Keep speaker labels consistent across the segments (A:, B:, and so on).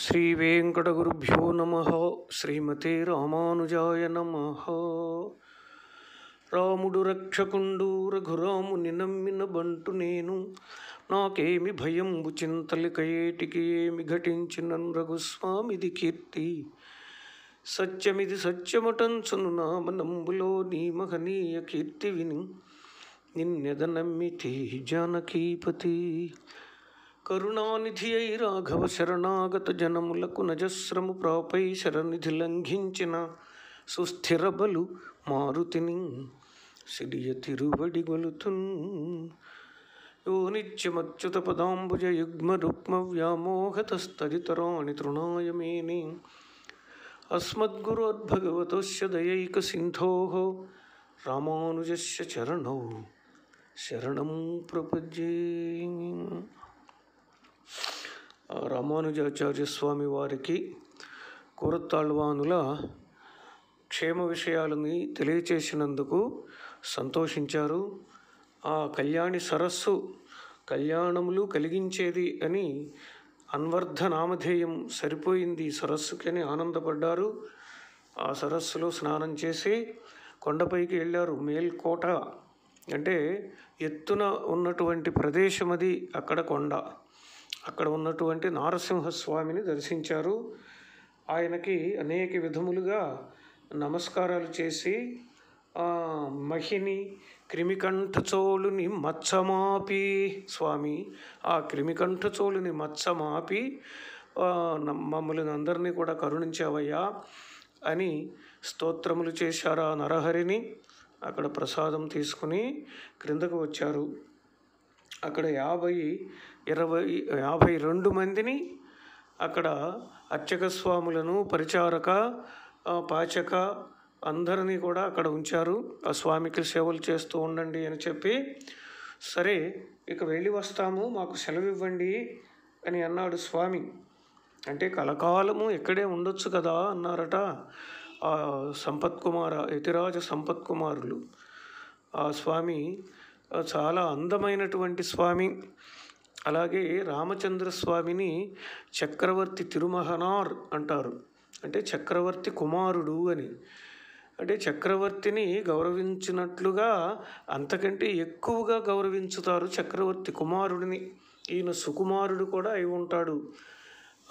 A: శ్రీ గురుభ్యో నమ శ్రీమతే రామానుజాయ నమ రాముడు రక్షకుండు రఘురాముని నమ్మిన బంటు నేను నాకేమి భయం చింతలిక ఏమి ఘటించిన రఘుస్వామిది కీర్తి సత్యమిది సత్యమటంచును నామనంబులో నీ మహనీయ కీర్తి విని నిన్నెద నమ్మితే జానకీపతి కరుణానిధి అయి రాఘవ శరణాగత జనములకు నజస్రము ప్రాపై శరణిధి లంఘించిన సుస్థిర బలు మారుతిని సిడియ తిరువడి గొలుతున్ యోనిత్యమచ్యుత పదాంబుజ యుగ్మ రుక్మ వ్యామోహతస్తరితరాణి తృణాయమేని అస్మద్గురోద్భగవతస్య దయైక సింధో రామానుజస్య చరణౌ శరణం ప్రపజే రామానుజాచార్య స్వామి వారికి కొరతాళ్వానుల క్షేమ విషయాలని తెలియచేసినందుకు సంతోషించారు ఆ కళ్యాణి సరస్సు కళ్యాణములు కలిగించేది అని అన్వర్ధ నామధేయం సరిపోయింది సరస్సుకి అని ఆనందపడ్డారు ఆ సరస్సులో స్నానం చేసి కొండపైకి వెళ్ళారు మేల్కోట అంటే ఎత్తున ఉన్నటువంటి ప్రదేశం అది అక్కడ కొండ అక్కడ ఉన్నటువంటి నారసింహస్వామిని దర్శించారు ఆయనకి అనేక విధములుగా నమస్కారాలు చేసి మహిని క్రిమికంఠచోళుని మచ్చమాపి స్వామి ఆ క్రిమికంఠచోళుని మచ్చమాపి మమ్మల్ని అందరినీ కూడా కరుణించావయ్యా అని స్తోత్రములు చేశారు ఆ నరహరిని అక్కడ ప్రసాదం తీసుకుని క్రిందకు వచ్చారు అక్కడ యాభై ఇరవై యాభై రెండు మందిని అక్కడ అర్చక స్వాములను పరిచారక పాచక అందరినీ కూడా అక్కడ ఉంచారు ఆ స్వామికి సేవలు చేస్తూ ఉండండి అని చెప్పి సరే ఇక వెళ్ళి వస్తాము మాకు సెలవు ఇవ్వండి అని అన్నాడు స్వామి అంటే కలకాలము ఎక్కడే ఉండొచ్చు కదా అన్నారట ఆ సంపత్ కుమార యతిరాజ సంపత్ కుమారులు ఆ స్వామి చాలా అందమైనటువంటి స్వామి అలాగే రామచంద్రస్వామిని చక్రవర్తి తిరుమహనార్ అంటారు అంటే చక్రవర్తి కుమారుడు అని అంటే చక్రవర్తిని గౌరవించినట్లుగా అంతకంటే ఎక్కువగా గౌరవించుతారు చక్రవర్తి కుమారుడిని ఈయన సుకుమారుడు కూడా అయి ఉంటాడు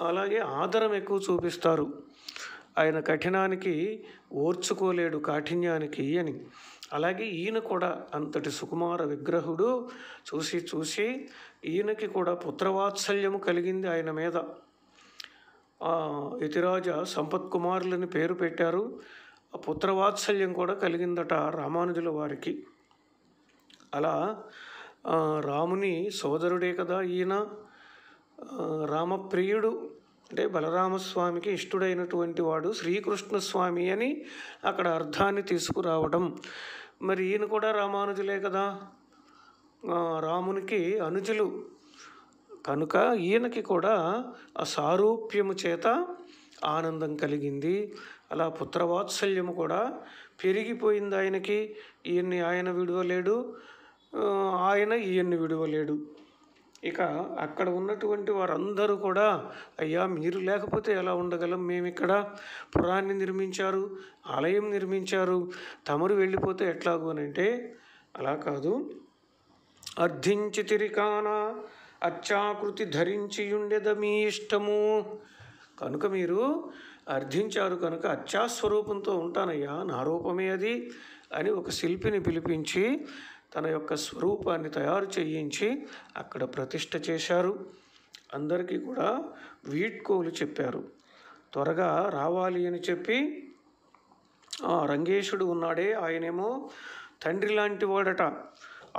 A: అలాగే ఆదరం ఎక్కువ చూపిస్తారు ఆయన కఠినానికి ఓర్చుకోలేడు కాఠిన్యానికి అని అలాగే ఈయన కూడా అంతటి సుకుమార విగ్రహుడు చూసి చూసి ఈయనకి కూడా పుత్రవాత్సల్యము కలిగింది ఆయన మీద యతిరాజ సంపత్ కుమారులని పేరు పెట్టారు ఆ పుత్రవాత్సల్యం కూడా కలిగిందట రామానుజుల వారికి అలా రాముని సోదరుడే కదా ఈయన రామప్రియుడు అంటే బలరామస్వామికి ఇష్టడైనటువంటి వాడు శ్రీకృష్ణస్వామి అని అక్కడ అర్థాన్ని తీసుకురావడం మరి ఈయన కూడా రామానుజులే కదా రామునికి అనుజులు కనుక ఈయనకి కూడా ఆ సారూప్యము చేత ఆనందం కలిగింది అలా పుత్రవాత్సల్యము కూడా పెరిగిపోయింది ఆయనకి ఈయన్ని ఆయన విడవలేడు ఆయన ఈయన్ని విడవలేడు ఇక అక్కడ ఉన్నటువంటి వారందరూ కూడా అయ్యా మీరు లేకపోతే ఎలా ఉండగలం మేము ఇక్కడ పురాన్ని నిర్మించారు ఆలయం నిర్మించారు తమరు వెళ్ళిపోతే ఎట్లాగు అని అంటే అలా కాదు తిరికాన అచ్చాకృతి ధరించియుండెద మీ ఇష్టము కనుక మీరు అర్థించారు కనుక అర్చాస్వరూపంతో ఉంటానయ్యా నా రూపమే అది అని ఒక శిల్పిని పిలిపించి తన యొక్క స్వరూపాన్ని తయారు చేయించి అక్కడ ప్రతిష్ట చేశారు అందరికీ కూడా వీడ్కోలు చెప్పారు త్వరగా రావాలి అని చెప్పి రంగేశుడు ఉన్నాడే ఆయనేమో తండ్రి లాంటి వాడట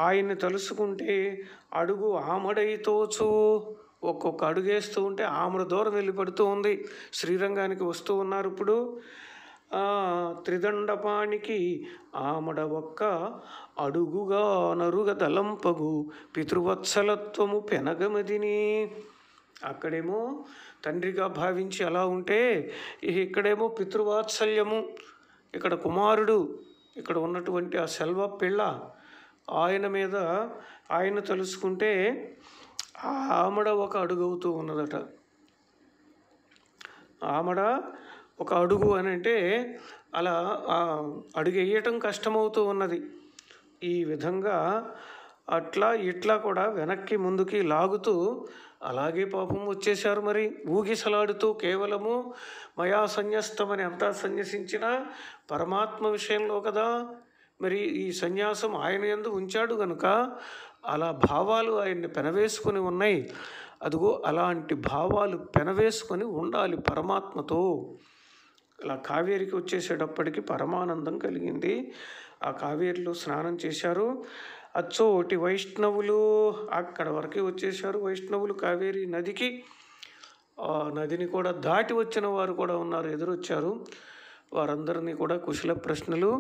A: ఆయన్ని తలుసుకుంటే అడుగు ఆమడై ఒక్కొక్క అడుగేస్తూ ఉంటే ఆమడ దూరం వెళ్ళి పడుతూ ఉంది శ్రీరంగానికి వస్తూ ఉన్నారు ఇప్పుడు త్రిదండపానికి ఆమడ ఒక్క అడుగుగా నరుగ తలంపగు పితృవత్సలత్వము పెనగమదిని అక్కడేమో తండ్రిగా భావించి అలా ఉంటే ఇక్కడేమో పితృవాత్సల్యము ఇక్కడ కుమారుడు ఇక్కడ ఉన్నటువంటి ఆ సెల్వ పిల్ల ఆయన మీద ఆయన తెలుసుకుంటే ఆ ఆమడ ఒక అడుగు అవుతూ ఉన్నదట ఆమడ ఒక అడుగు అని అంటే అలా అడుగు వేయటం కష్టమవుతూ ఉన్నది ఈ విధంగా అట్లా ఇట్లా కూడా వెనక్కి ముందుకి లాగుతూ అలాగే పాపం వచ్చేశారు మరి ఊగిసలాడుతూ కేవలము మయా సన్యస్తమని అంతా సన్యసించిన పరమాత్మ విషయంలో కదా మరి ఈ సన్యాసం ఆయన ఎందు ఉంచాడు కనుక అలా భావాలు ఆయన్ని పెనవేసుకొని ఉన్నాయి అదిగో అలాంటి భావాలు పెనవేసుకొని ఉండాలి పరమాత్మతో అలా కావేరికి వచ్చేసేటప్పటికి పరమానందం కలిగింది ఆ కావేరిలో స్నానం చేశారు అచ్చోటి వైష్ణవులు అక్కడ వరకు వచ్చేసారు వైష్ణవులు కావేరి నదికి నదిని కూడా దాటి వచ్చిన వారు కూడా ఉన్నారు ఎదురొచ్చారు వారందరినీ కూడా కుశల ప్రశ్నలు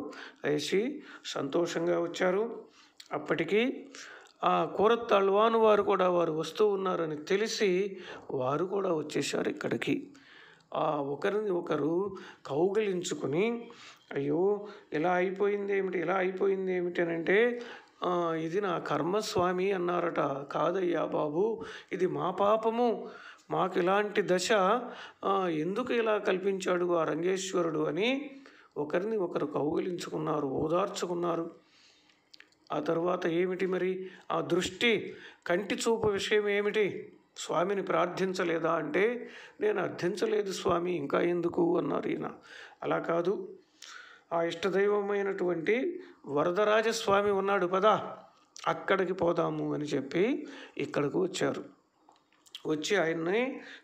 A: వేసి సంతోషంగా వచ్చారు అప్పటికి ఆ కూరత్తాళ్వాను వారు కూడా వారు వస్తూ ఉన్నారని తెలిసి వారు కూడా వచ్చేసారు ఇక్కడికి ఆ ఒకరిని ఒకరు కౌగిలించుకొని అయ్యో ఇలా అయిపోయింది ఏమిటి ఇలా అయిపోయింది ఏమిటి అని అంటే ఇది నా కర్మస్వామి అన్నారట కాదయ్యా బాబు ఇది మా పాపము మాకు ఇలాంటి దశ ఎందుకు ఇలా కల్పించాడు ఆ రంగేశ్వరుడు అని ఒకరిని ఒకరు కౌగిలించుకున్నారు ఓదార్చుకున్నారు ఆ తర్వాత ఏమిటి మరి ఆ దృష్టి కంటి చూపు విషయం ఏమిటి స్వామిని ప్రార్థించలేదా అంటే నేను అర్థించలేదు స్వామి ఇంకా ఎందుకు అన్నారు ఈయన అలా కాదు ఆ ఇష్టదైవమైనటువంటి వరదరాజస్వామి ఉన్నాడు పదా అక్కడికి పోదాము అని చెప్పి ఇక్కడికి వచ్చారు వచ్చి ఆయన్ని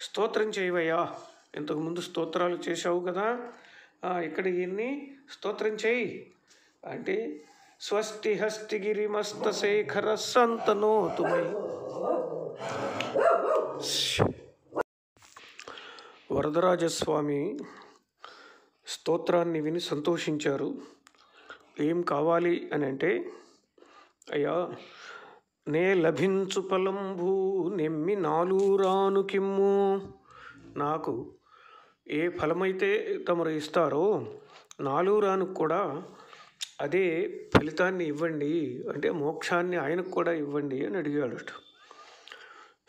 A: స్తోత్రం చేయవయ్యా ఇంతకుముందు స్తోత్రాలు చేశావు కదా ఇక్కడ ఈయన్ని స్తోత్రం చేయి అంటే స్వస్తి మస్త శేఖర సంతనోతు వరదరాజస్వామి స్తోత్రాన్ని విని సంతోషించారు ఏం కావాలి అని అంటే అయ్యా నే లభించు పలంభు నెమ్మి నాలురాను కిమ్ము నాకు ఏ ఫలమైతే తమరు ఇస్తారో నాలురానికి కూడా అదే ఫలితాన్ని ఇవ్వండి అంటే మోక్షాన్ని ఆయనకు కూడా ఇవ్వండి అని అడిగాడు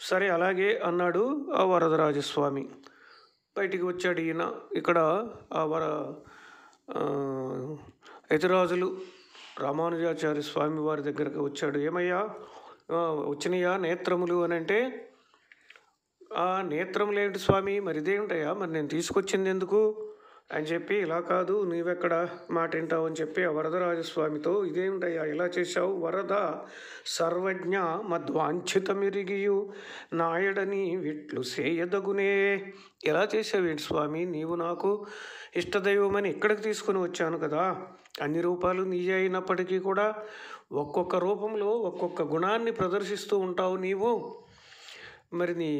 A: సరే అలాగే అన్నాడు ఆ వరదరాజస్వామి బయటికి వచ్చాడు ఈయన ఇక్కడ ఆ వర యతిరాజులు రామానుజాచార్య స్వామి వారి దగ్గరకు వచ్చాడు ఏమయ్యా వచ్చినాయా నేత్రములు అని అంటే ఆ నేత్రములు ఏంటి స్వామి మరి ఇదేమిటయ్యా మరి నేను తీసుకొచ్చింది ఎందుకు అని చెప్పి ఇలా కాదు నీవెక్కడ మాట వింటావు అని చెప్పి ఆ వరదరాజస్వామితో ఇదేమిటయ్యా ఇలా చేశావు వరద సర్వజ్ఞ మధ్వాంఛితమిరిగియు నాయడని విట్లు సేయదగునే ఎలా చేసావేంటి స్వామి నీవు నాకు ఇష్టదైవమని ఇక్కడికి తీసుకుని వచ్చాను కదా అన్ని రూపాలు నీయే అయినప్పటికీ కూడా ఒక్కొక్క రూపంలో ఒక్కొక్క గుణాన్ని ప్రదర్శిస్తూ ఉంటావు నీవు మరి నీ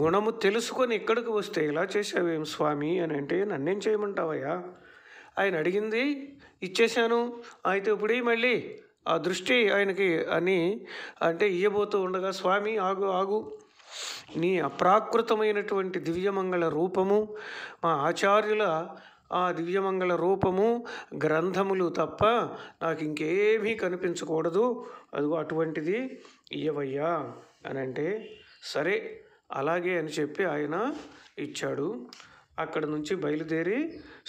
A: గుణము తెలుసుకొని ఎక్కడికి వస్తే ఇలా చేసావేం స్వామి అని అంటే నన్నేం చేయమంటావయ్యా ఆయన అడిగింది ఇచ్చేశాను అయితే ఇప్పుడే మళ్ళీ ఆ దృష్టి ఆయనకి అని అంటే ఇయ్యబోతూ ఉండగా స్వామి ఆగు ఆగు నీ అప్రాకృతమైనటువంటి దివ్యమంగళ రూపము మా ఆచార్యుల ఆ దివ్యమంగళ రూపము గ్రంథములు తప్ప నాకు ఇంకేమీ కనిపించకూడదు అదిగో అటువంటిది ఇయ్యవయ్యా అని అంటే సరే అలాగే అని చెప్పి ఆయన ఇచ్చాడు అక్కడ నుంచి బయలుదేరి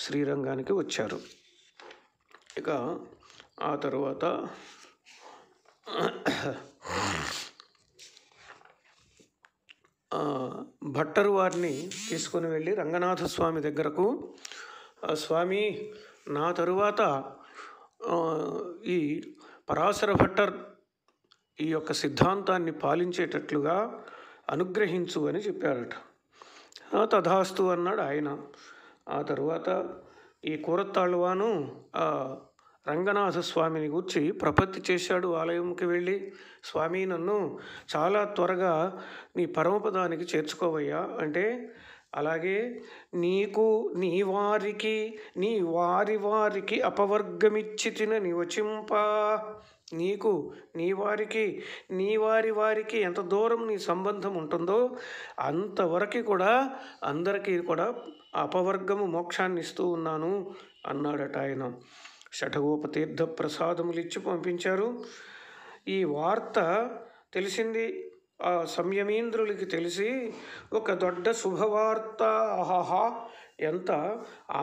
A: శ్రీరంగానికి వచ్చారు ఇక ఆ తరువాత భట్టరు వారిని తీసుకుని వెళ్ళి రంగనాథ స్వామి దగ్గరకు స్వామి నా తరువాత ఈ పరాశర భట్టర్ ఈ యొక్క సిద్ధాంతాన్ని పాలించేటట్లుగా అనుగ్రహించు అని చెప్పారట తథాస్తు అన్నాడు ఆయన ఆ తరువాత ఈ కూరత్తాళ్ళవాను రంగనాథ స్వామిని గుర్చి ప్రపత్తి చేశాడు ఆలయంకి వెళ్ళి స్వామి నన్ను చాలా త్వరగా నీ పరమపదానికి చేర్చుకోవయ్యా అంటే అలాగే నీకు నీ వారికి నీ వారి వారికి అపవర్గమిచ్చి తిన నివచింపా నీకు నీ వారికి నీ వారి వారికి ఎంత దూరం నీ సంబంధం ఉంటుందో అంతవరకు కూడా అందరికీ కూడా అపవర్గము మోక్షాన్ని ఇస్తూ ఉన్నాను అన్నాడట ఆయన షఠగోపతీర్థ ప్రసాదములు ఇచ్చి పంపించారు ఈ వార్త తెలిసింది ఆ సంయమీంద్రులకి తెలిసి ఒక దొడ్డ శుభవార్త ఆహాహా ఎంత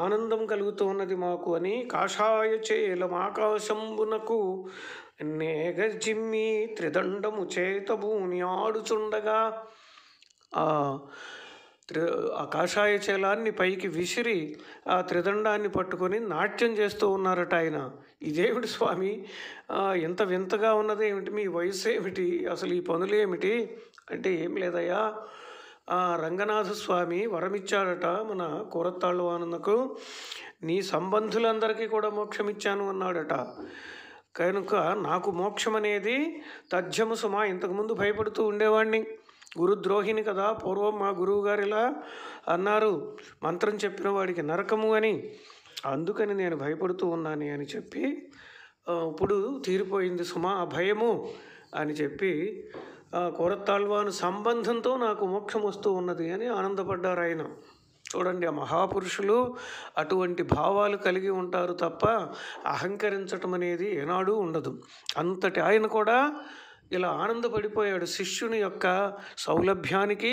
A: ఆనందం కలుగుతున్నది మాకు అని కాషాయ చేలమాకాశంబునకు నేగజిమ్మి త్రిదండము చేతభూని ఆడుచుండగా ఆ త్రి ఆ కాషాయ చేలాన్ని పైకి విసిరి ఆ త్రిదండాన్ని పట్టుకొని నాట్యం చేస్తూ ఉన్నారట ఆయన ఇదేమిటి స్వామి ఇంత వింతగా ఉన్నది ఏమిటి మీ వయసు ఏమిటి అసలు ఈ పనులు ఏమిటి అంటే ఏం లేదయ్యా ఆ రంగనాథ స్వామి వరమిచ్చాడట మన ఆనందకు నీ సంబంధులందరికీ కూడా మోక్షం ఇచ్చాను అన్నాడట కనుక నాకు మోక్షం అనేది తథ్యము సుమా ఇంతకుముందు భయపడుతూ ఉండేవాడిని గురుద్రోహిని కదా పూర్వం మా గురువు గారిలా ఇలా అన్నారు మంత్రం చెప్పిన వాడికి నరకము అని అందుకని నేను భయపడుతూ ఉన్నాను అని చెప్పి ఇప్పుడు తీరిపోయింది సుమా ఆ భయము అని చెప్పి కొరతాళ్వాను సంబంధంతో నాకు మోక్షం వస్తూ ఉన్నది అని ఆనందపడ్డారు ఆయన చూడండి ఆ మహాపురుషులు అటువంటి భావాలు కలిగి ఉంటారు తప్ప అహంకరించటం అనేది ఏనాడూ ఉండదు అంతటి ఆయన కూడా ఇలా ఆనందపడిపోయాడు శిష్యుని యొక్క సౌలభ్యానికి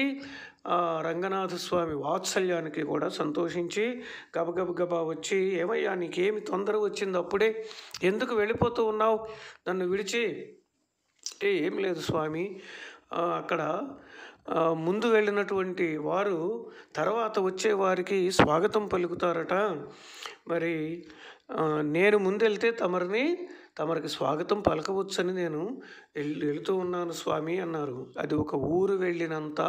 A: రంగనాథస్వామి వాత్సల్యానికి కూడా సంతోషించి గబగబగబా వచ్చి ఏమయ్యా నీకేమి తొందర వచ్చింది అప్పుడే ఎందుకు వెళ్ళిపోతూ ఉన్నావు నన్ను విడిచి అంటే ఏం లేదు స్వామి అక్కడ ముందు వెళ్ళినటువంటి వారు తర్వాత వచ్చేవారికి స్వాగతం పలుకుతారట మరి నేను ముందెళ్తే తమరిని తమరికి స్వాగతం పలకవచ్చని నేను వెళుతూ ఉన్నాను స్వామి అన్నారు అది ఒక ఊరు వెళ్ళినంత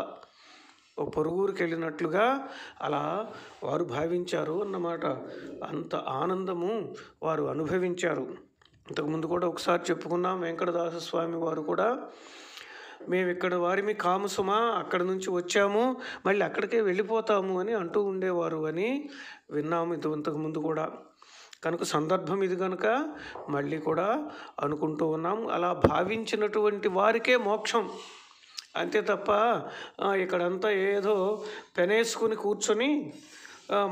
A: ఒక పొరుగురికి వెళ్ళినట్లుగా అలా వారు భావించారు అన్నమాట అంత ఆనందము వారు అనుభవించారు ఇంతకుముందు కూడా ఒకసారి చెప్పుకున్నాం వెంకటదాస స్వామి వారు కూడా మేము ఇక్కడ వారిమి కామసుమా అక్కడ నుంచి వచ్చాము మళ్ళీ అక్కడికే వెళ్ళిపోతాము అని అంటూ ఉండేవారు అని విన్నాము ఇంత ఇంతకుముందు కూడా కనుక సందర్భం ఇది కనుక మళ్ళీ కూడా అనుకుంటూ ఉన్నాం అలా భావించినటువంటి వారికే మోక్షం అంతే తప్ప ఇక్కడంతా ఏదో పెనేసుకుని కూర్చొని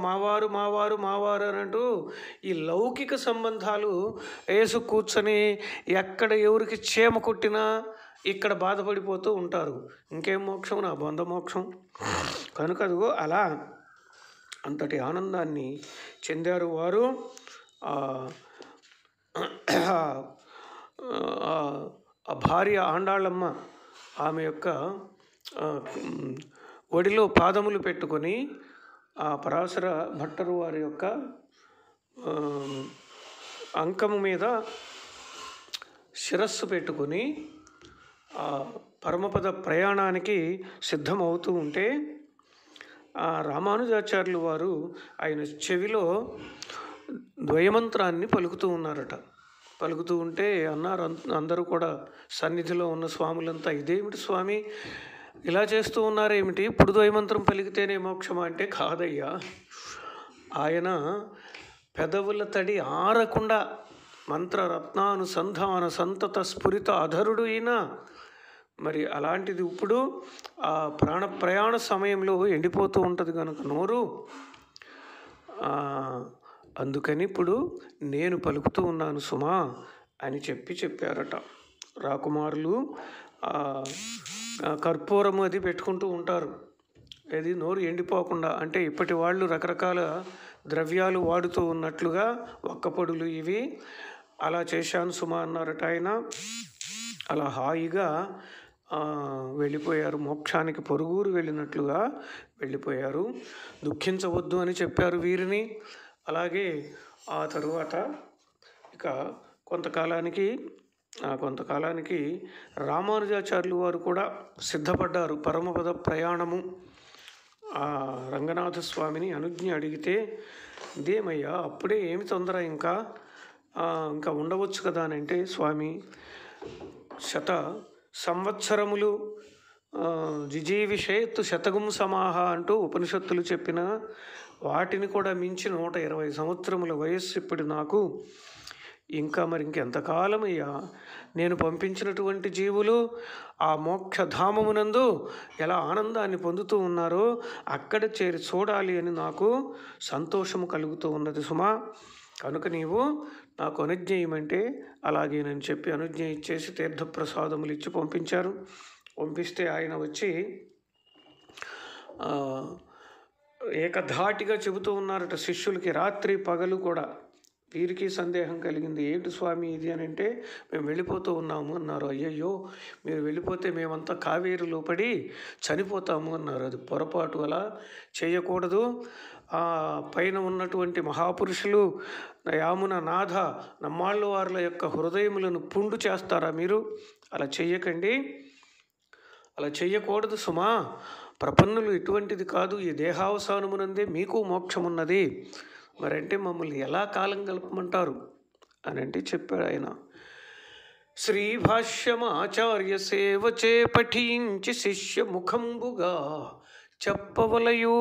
A: మావారు మావారు మావారు అని అంటూ ఈ లౌకిక సంబంధాలు వేసు కూర్చొని ఎక్కడ ఎవరికి క్షేమ కొట్టినా ఇక్కడ బాధపడిపోతూ ఉంటారు ఇంకేం మోక్షం నా బంధ మోక్షం కనుక అలా అంతటి ఆనందాన్ని చెందారు వారు ఆ భార్య ఆండాళ్ళమ్మ ఆమె యొక్క ఒడిలో పాదములు పెట్టుకొని ఆ పరాశర భట్టరు వారి యొక్క అంకము మీద శిరస్సు పెట్టుకొని ఆ పరమపద ప్రయాణానికి సిద్ధమవుతూ ఉంటే రామానుజాచార్యులు వారు ఆయన చెవిలో ద్వయమంత్రాన్ని పలుకుతూ ఉన్నారట పలుకుతూ ఉంటే అన్నారు అందరూ కూడా సన్నిధిలో ఉన్న స్వాములంతా ఇదేమిటి స్వామి ఇలా చేస్తూ ఉన్నారేమిటి ఇప్పుడు ద్వయమంత్రం పలికితేనే మోక్షమా అంటే కాదయ్యా ఆయన పెదవుల తడి ఆరకుండా మంత్రరత్నానుసంధాన సంతత స్ఫురిత అధరుడు అయినా మరి అలాంటిది ఇప్పుడు ఆ ప్రాణ ప్రయాణ సమయంలో ఎండిపోతూ ఉంటుంది కనుక నోరు అందుకని ఇప్పుడు నేను పలుకుతూ ఉన్నాను సుమా అని చెప్పి చెప్పారట రాకుమారులు కర్పూరం అది పెట్టుకుంటూ ఉంటారు అది నోరు ఎండిపోకుండా అంటే ఇప్పటి వాళ్ళు రకరకాల ద్రవ్యాలు వాడుతూ ఉన్నట్లుగా ఒక్కపొడులు ఇవి అలా చేశాను సుమా అన్నారట ఆయన అలా హాయిగా వెళ్ళిపోయారు మోక్షానికి పొరుగురు వెళ్ళినట్లుగా వెళ్ళిపోయారు దుఃఖించవద్దు అని చెప్పారు వీరిని అలాగే ఆ తరువాత ఇక కొంతకాలానికి కొంతకాలానికి రామానుజాచార్యులు వారు కూడా సిద్ధపడ్డారు పరమపద ప్రయాణము రంగనాథ స్వామిని అనుజ్ఞ అడిగితే దేమయ్యా అప్పుడే ఏమి తొందర ఇంకా ఇంకా ఉండవచ్చు కదా అని అంటే స్వామి శత సంవత్సరములు జిజీవిషేత్ శతగుం సమాహ అంటూ ఉపనిషత్తులు చెప్పిన వాటిని కూడా మించి నూట ఇరవై సంవత్సరముల వయస్సు ఇప్పుడు నాకు ఇంకా మరి ఇంకెంతకాలమయ్యా నేను పంపించినటువంటి జీవులు ఆ మోక్షధామమునందు ఎలా ఆనందాన్ని పొందుతూ ఉన్నారో అక్కడ చేరి చూడాలి అని నాకు సంతోషము కలుగుతూ ఉన్నది సుమా కనుక నీవు నాకు అనుజ్ఞేయమంటే అలాగే నేను చెప్పి అనుజ్ఞ ఇచ్చేసి తీర్థప్రసాదములు ఇచ్చి పంపించారు పంపిస్తే ఆయన వచ్చి ఏకధాటిగా చెబుతూ ఉన్నారట శిష్యులకి రాత్రి పగలు కూడా వీరికి సందేహం కలిగింది ఏంటి స్వామి ఇది అని అంటే మేము వెళ్ళిపోతూ ఉన్నాము అన్నారు అయ్యయ్యో మీరు వెళ్ళిపోతే మేమంతా కావేరిలో పడి చనిపోతాము అన్నారు అది పొరపాటు అలా చేయకూడదు ఆ పైన ఉన్నటువంటి మహాపురుషులు యామున నాథ నమ్మాళ్ళు వారుల యొక్క హృదయములను పుండు చేస్తారా మీరు అలా చెయ్యకండి అలా చెయ్యకూడదు సుమా ప్రపన్నులు ఇటువంటిది కాదు ఈ దేహావసానమునందే మీకు మోక్షమున్నది మరంటే మమ్మల్ని ఎలా కాలం గలపమంటారు అని అంటే చెప్పాడు ఆయన శ్రీభాష్యమాచార్య సేవ చే పఠించి శిష్య ముఖంబుగా చెప్పవలయో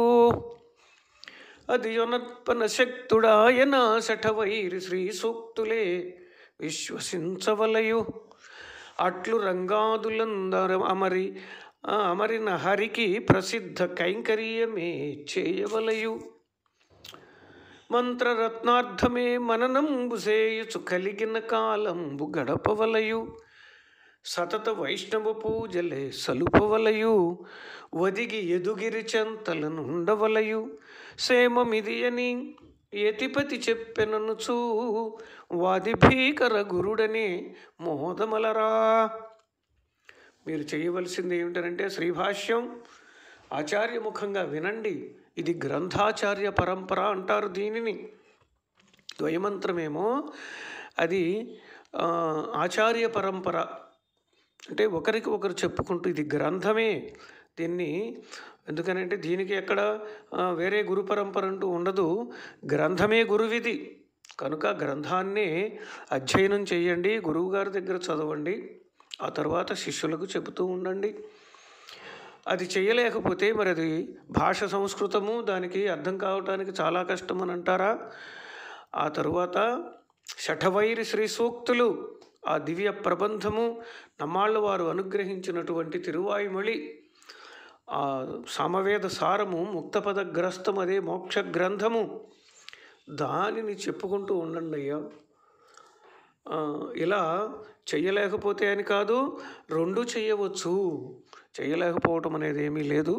A: అది యొనత్పన శక్తుడాయన శఠవైరి శ్రీ సూక్తులే విశ్వసించవలయు అట్లు రంగాదులందరం అమరి అమరిన హరికి ప్రసిద్ధ కైంకర్యమే చేయవలయు మంత్రరత్నార్థమే మననంబు చేయుచు కలిగిన కాలంబు గడపవలయు సతత వైష్ణవ పూజలే సలుపవలయు వదిగి ఎదుగిరి చెంతలనుండవలయు సేమమిది అని యతిపతి చూ వాది భీకర గురుడనే మోదమలరా మీరు చేయవలసింది ఏమిటనంటే శ్రీభాష్యం ఆచార్యముఖంగా వినండి ఇది గ్రంథాచార్య పరంపర అంటారు దీనిని ద్వయమంత్రమేమో అది ఆచార్య పరంపర అంటే ఒకరికి ఒకరు చెప్పుకుంటూ ఇది గ్రంథమే దీన్ని ఎందుకనంటే దీనికి ఎక్కడ వేరే గురు పరంపర అంటూ ఉండదు గ్రంథమే గురువిధి కనుక గ్రంథాన్నే అధ్యయనం చేయండి గురువుగారి దగ్గర చదవండి ఆ తర్వాత శిష్యులకు చెబుతూ ఉండండి అది చేయలేకపోతే మరి అది భాష సంస్కృతము దానికి అర్థం కావటానికి చాలా కష్టం అని అంటారా ఆ తరువాత శఠవైరి శ్రీ సూక్తులు ఆ దివ్య ప్రబంధము నమ్మాళ్ళ వారు అనుగ్రహించినటువంటి తిరువాయుమళి ఆ సమవేద సారము ముక్తపదగ్రస్తం అదే మోక్ష గ్రంథము దానిని చెప్పుకుంటూ ఉండండి అయ్యా ఇలా చేయలేకపోతే అని కాదు రెండు చేయవచ్చు చేయలేకపోవటం అనేది ఏమీ లేదు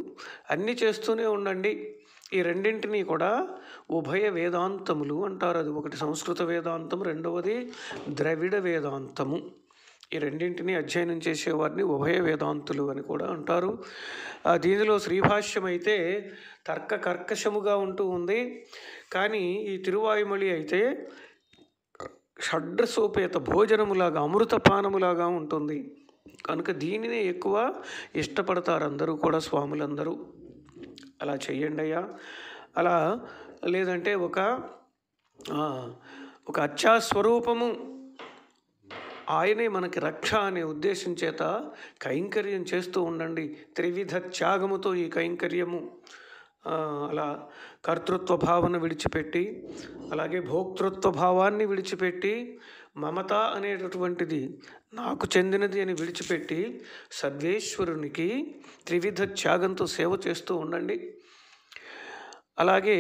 A: అన్నీ చేస్తూనే ఉండండి ఈ రెండింటినీ కూడా ఉభయ వేదాంతములు అంటారు అది ఒకటి సంస్కృత వేదాంతం రెండవది ద్రవిడ వేదాంతము ఈ రెండింటినీ అధ్యయనం చేసేవారిని ఉభయ వేదాంతులు అని కూడా అంటారు దీనిలో శ్రీభాష్యం అయితే తర్క కర్కశముగా ఉంటూ ఉంది కానీ ఈ తిరువాయుమళి అయితే షడ్రసోపేత భోజనములాగా అమృతపానములాగా ఉంటుంది కనుక దీనినే ఎక్కువ ఇష్టపడతారు అందరూ కూడా స్వాములందరూ అలా చెయ్యండి అయ్యా అలా లేదంటే ఒక ఒక అచ్చా స్వరూపము ఆయనే మనకి రక్ష అనే ఉద్దేశం చేత కైంకర్యం చేస్తూ ఉండండి త్రివిధ త్యాగముతో ఈ కైంకర్యము అలా కర్తృత్వ భావన విడిచిపెట్టి అలాగే భోక్తృత్వ భావాన్ని విడిచిపెట్టి మమత అనేటటువంటిది నాకు చెందినది అని విడిచిపెట్టి సర్వేశ్వరునికి త్రివిధ త్యాగంతో సేవ చేస్తూ ఉండండి అలాగే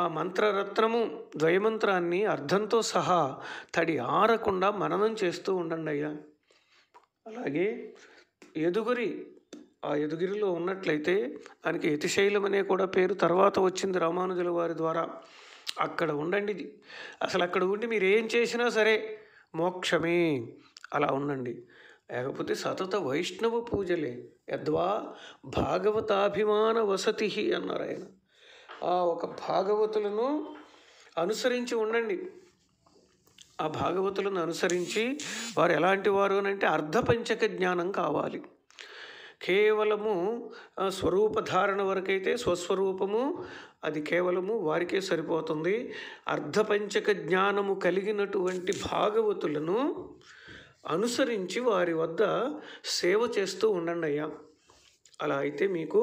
A: ఆ మంత్రరత్నము ద్వయమంత్రాన్ని అర్థంతో సహా తడి ఆరకుండా మననం చేస్తూ ఉండండి అయ్యా అలాగే ఎదుగురి ఆ యదుగిరిలో ఉన్నట్లయితే దానికి యతిశైలం అనే కూడా పేరు తర్వాత వచ్చింది రామానుజుల వారి ద్వారా అక్కడ ఉండండి అసలు అక్కడ ఉండి మీరు ఏం చేసినా సరే మోక్షమే అలా ఉండండి లేకపోతే సతత వైష్ణవ పూజలే యద్వా భాగవతాభిమాన వసతి అన్నారు ఆయన ఆ ఒక భాగవతులను అనుసరించి ఉండండి ఆ భాగవతులను అనుసరించి వారు ఎలాంటి వారు అని అంటే అర్ధపంచక జ్ఞానం కావాలి కేవలము స్వరూపధారణ వరకైతే స్వస్వరూపము అది కేవలము వారికే సరిపోతుంది అర్ధపంచక జ్ఞానము కలిగినటువంటి భాగవతులను అనుసరించి వారి వద్ద సేవ చేస్తూ ఉండండి అయ్యా అలా అయితే మీకు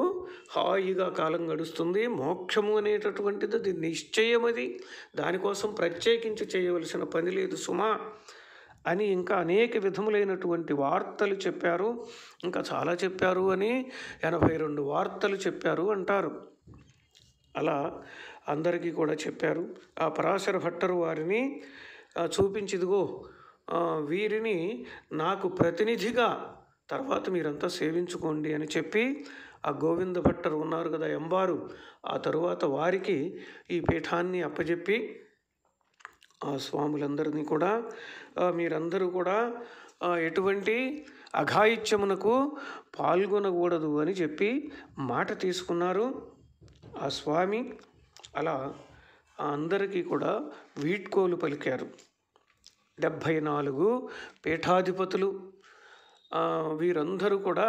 A: హాయిగా కాలం గడుస్తుంది మోక్షము అనేటటువంటిది అది నిశ్చయమది దానికోసం ప్రత్యేకించి చేయవలసిన పని లేదు సుమా అని ఇంకా అనేక విధములైనటువంటి వార్తలు చెప్పారు ఇంకా చాలా చెప్పారు అని ఎనభై రెండు వార్తలు చెప్పారు అంటారు అలా అందరికీ కూడా చెప్పారు ఆ పరాశర భట్టరు వారిని చూపించిదిగో వీరిని నాకు ప్రతినిధిగా తర్వాత మీరంతా సేవించుకోండి అని చెప్పి ఆ గోవింద భట్టరు ఉన్నారు కదా ఎంబారు ఆ తరువాత వారికి ఈ పీఠాన్ని అప్పజెప్పి ఆ స్వాములందరినీ కూడా మీరందరూ కూడా ఎటువంటి అఘాయిత్యమునకు పాల్గొనకూడదు అని చెప్పి మాట తీసుకున్నారు ఆ స్వామి అలా అందరికీ కూడా వీడ్కోలు పలికారు డెబ్భై నాలుగు పీఠాధిపతులు వీరందరూ కూడా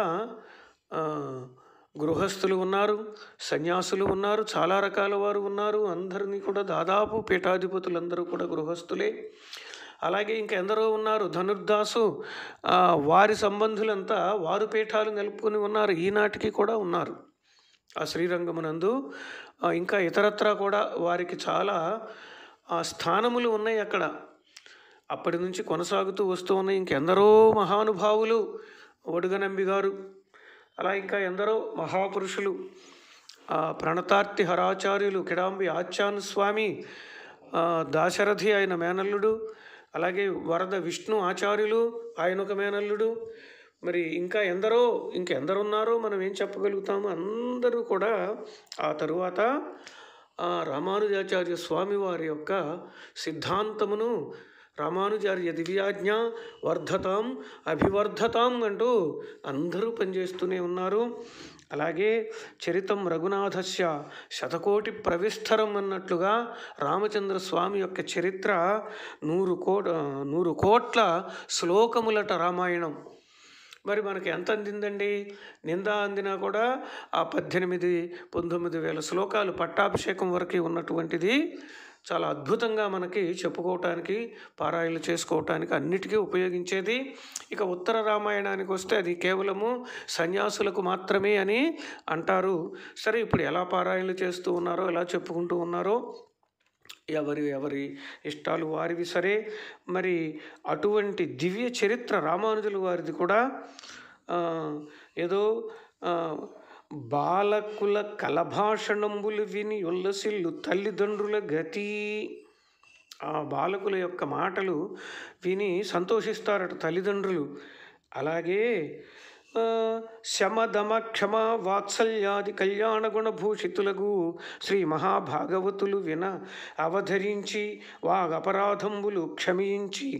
A: గృహస్థులు ఉన్నారు సన్యాసులు ఉన్నారు చాలా రకాల వారు ఉన్నారు అందరినీ కూడా దాదాపు పీఠాధిపతులందరూ కూడా గృహస్థులే అలాగే ఇంకెందరో ఉన్నారు ధనుర్దాసు వారి సంబంధులంతా వారు పీఠాలు నిలుపుకుని ఉన్నారు ఈనాటికి కూడా ఉన్నారు ఆ శ్రీరంగమునందు ఇంకా ఇతరత్రా కూడా వారికి చాలా స్థానములు ఉన్నాయి అక్కడ అప్పటి నుంచి కొనసాగుతూ వస్తూ ఉన్నాయి ఇంకెందరో మహానుభావులు ఒడుగనంబి గారు అలా ఇంకా ఎందరో మహాపురుషులు ప్రణతార్తి హరాచార్యులు కిడాంబి ఆచాన్ స్వామి దాశరథి ఆయన మేనల్లుడు అలాగే వరద విష్ణు ఆచార్యులు ఆయన ఒక మేనల్లుడు మరి ఇంకా ఎందరో ఇంకెందరు ఉన్నారో మనం ఏం చెప్పగలుగుతాము అందరూ కూడా ఆ తరువాత రామానుజాచార్య స్వామి వారి యొక్క సిద్ధాంతమును రామానుచార్య దివ్యాజ్ఞ వర్ధతాం అభివర్ధతాం అంటూ అందరూ పనిచేస్తూనే ఉన్నారు అలాగే చరితం రఘునాథస్య శతకోటి ప్రవిస్తరం అన్నట్లుగా రామచంద్ర స్వామి యొక్క చరిత్ర నూరు కోట నూరు కోట్ల శ్లోకములట రామాయణం మరి మనకి ఎంత అందిందండి నింద అందినా కూడా ఆ పద్దెనిమిది పంతొమ్మిది వేల శ్లోకాలు పట్టాభిషేకం వరకు ఉన్నటువంటిది చాలా అద్భుతంగా మనకి చెప్పుకోవటానికి పారాయణలు చేసుకోవటానికి అన్నిటికీ ఉపయోగించేది ఇక ఉత్తర రామాయణానికి వస్తే అది కేవలము సన్యాసులకు మాత్రమే అని అంటారు సరే ఇప్పుడు ఎలా పారాయణలు చేస్తూ ఉన్నారో ఎలా చెప్పుకుంటూ ఉన్నారో ఎవరి ఎవరి ఇష్టాలు వారివి సరే మరి అటువంటి దివ్య చరిత్ర రామానుజుల వారిది కూడా ఏదో బాలకుల కలభాషణంబులు విని ఉల్లసిల్లు తల్లిదండ్రుల గతి ఆ బాలకుల యొక్క మాటలు విని సంతోషిస్తారట తల్లిదండ్రులు అలాగే శమదమ క్షమ వాత్సల్యాది కళ్యాణ గుణభూషితులకు శ్రీ మహాభాగవతులు విన అవధరించి వాగపరాధంబులు క్షమించి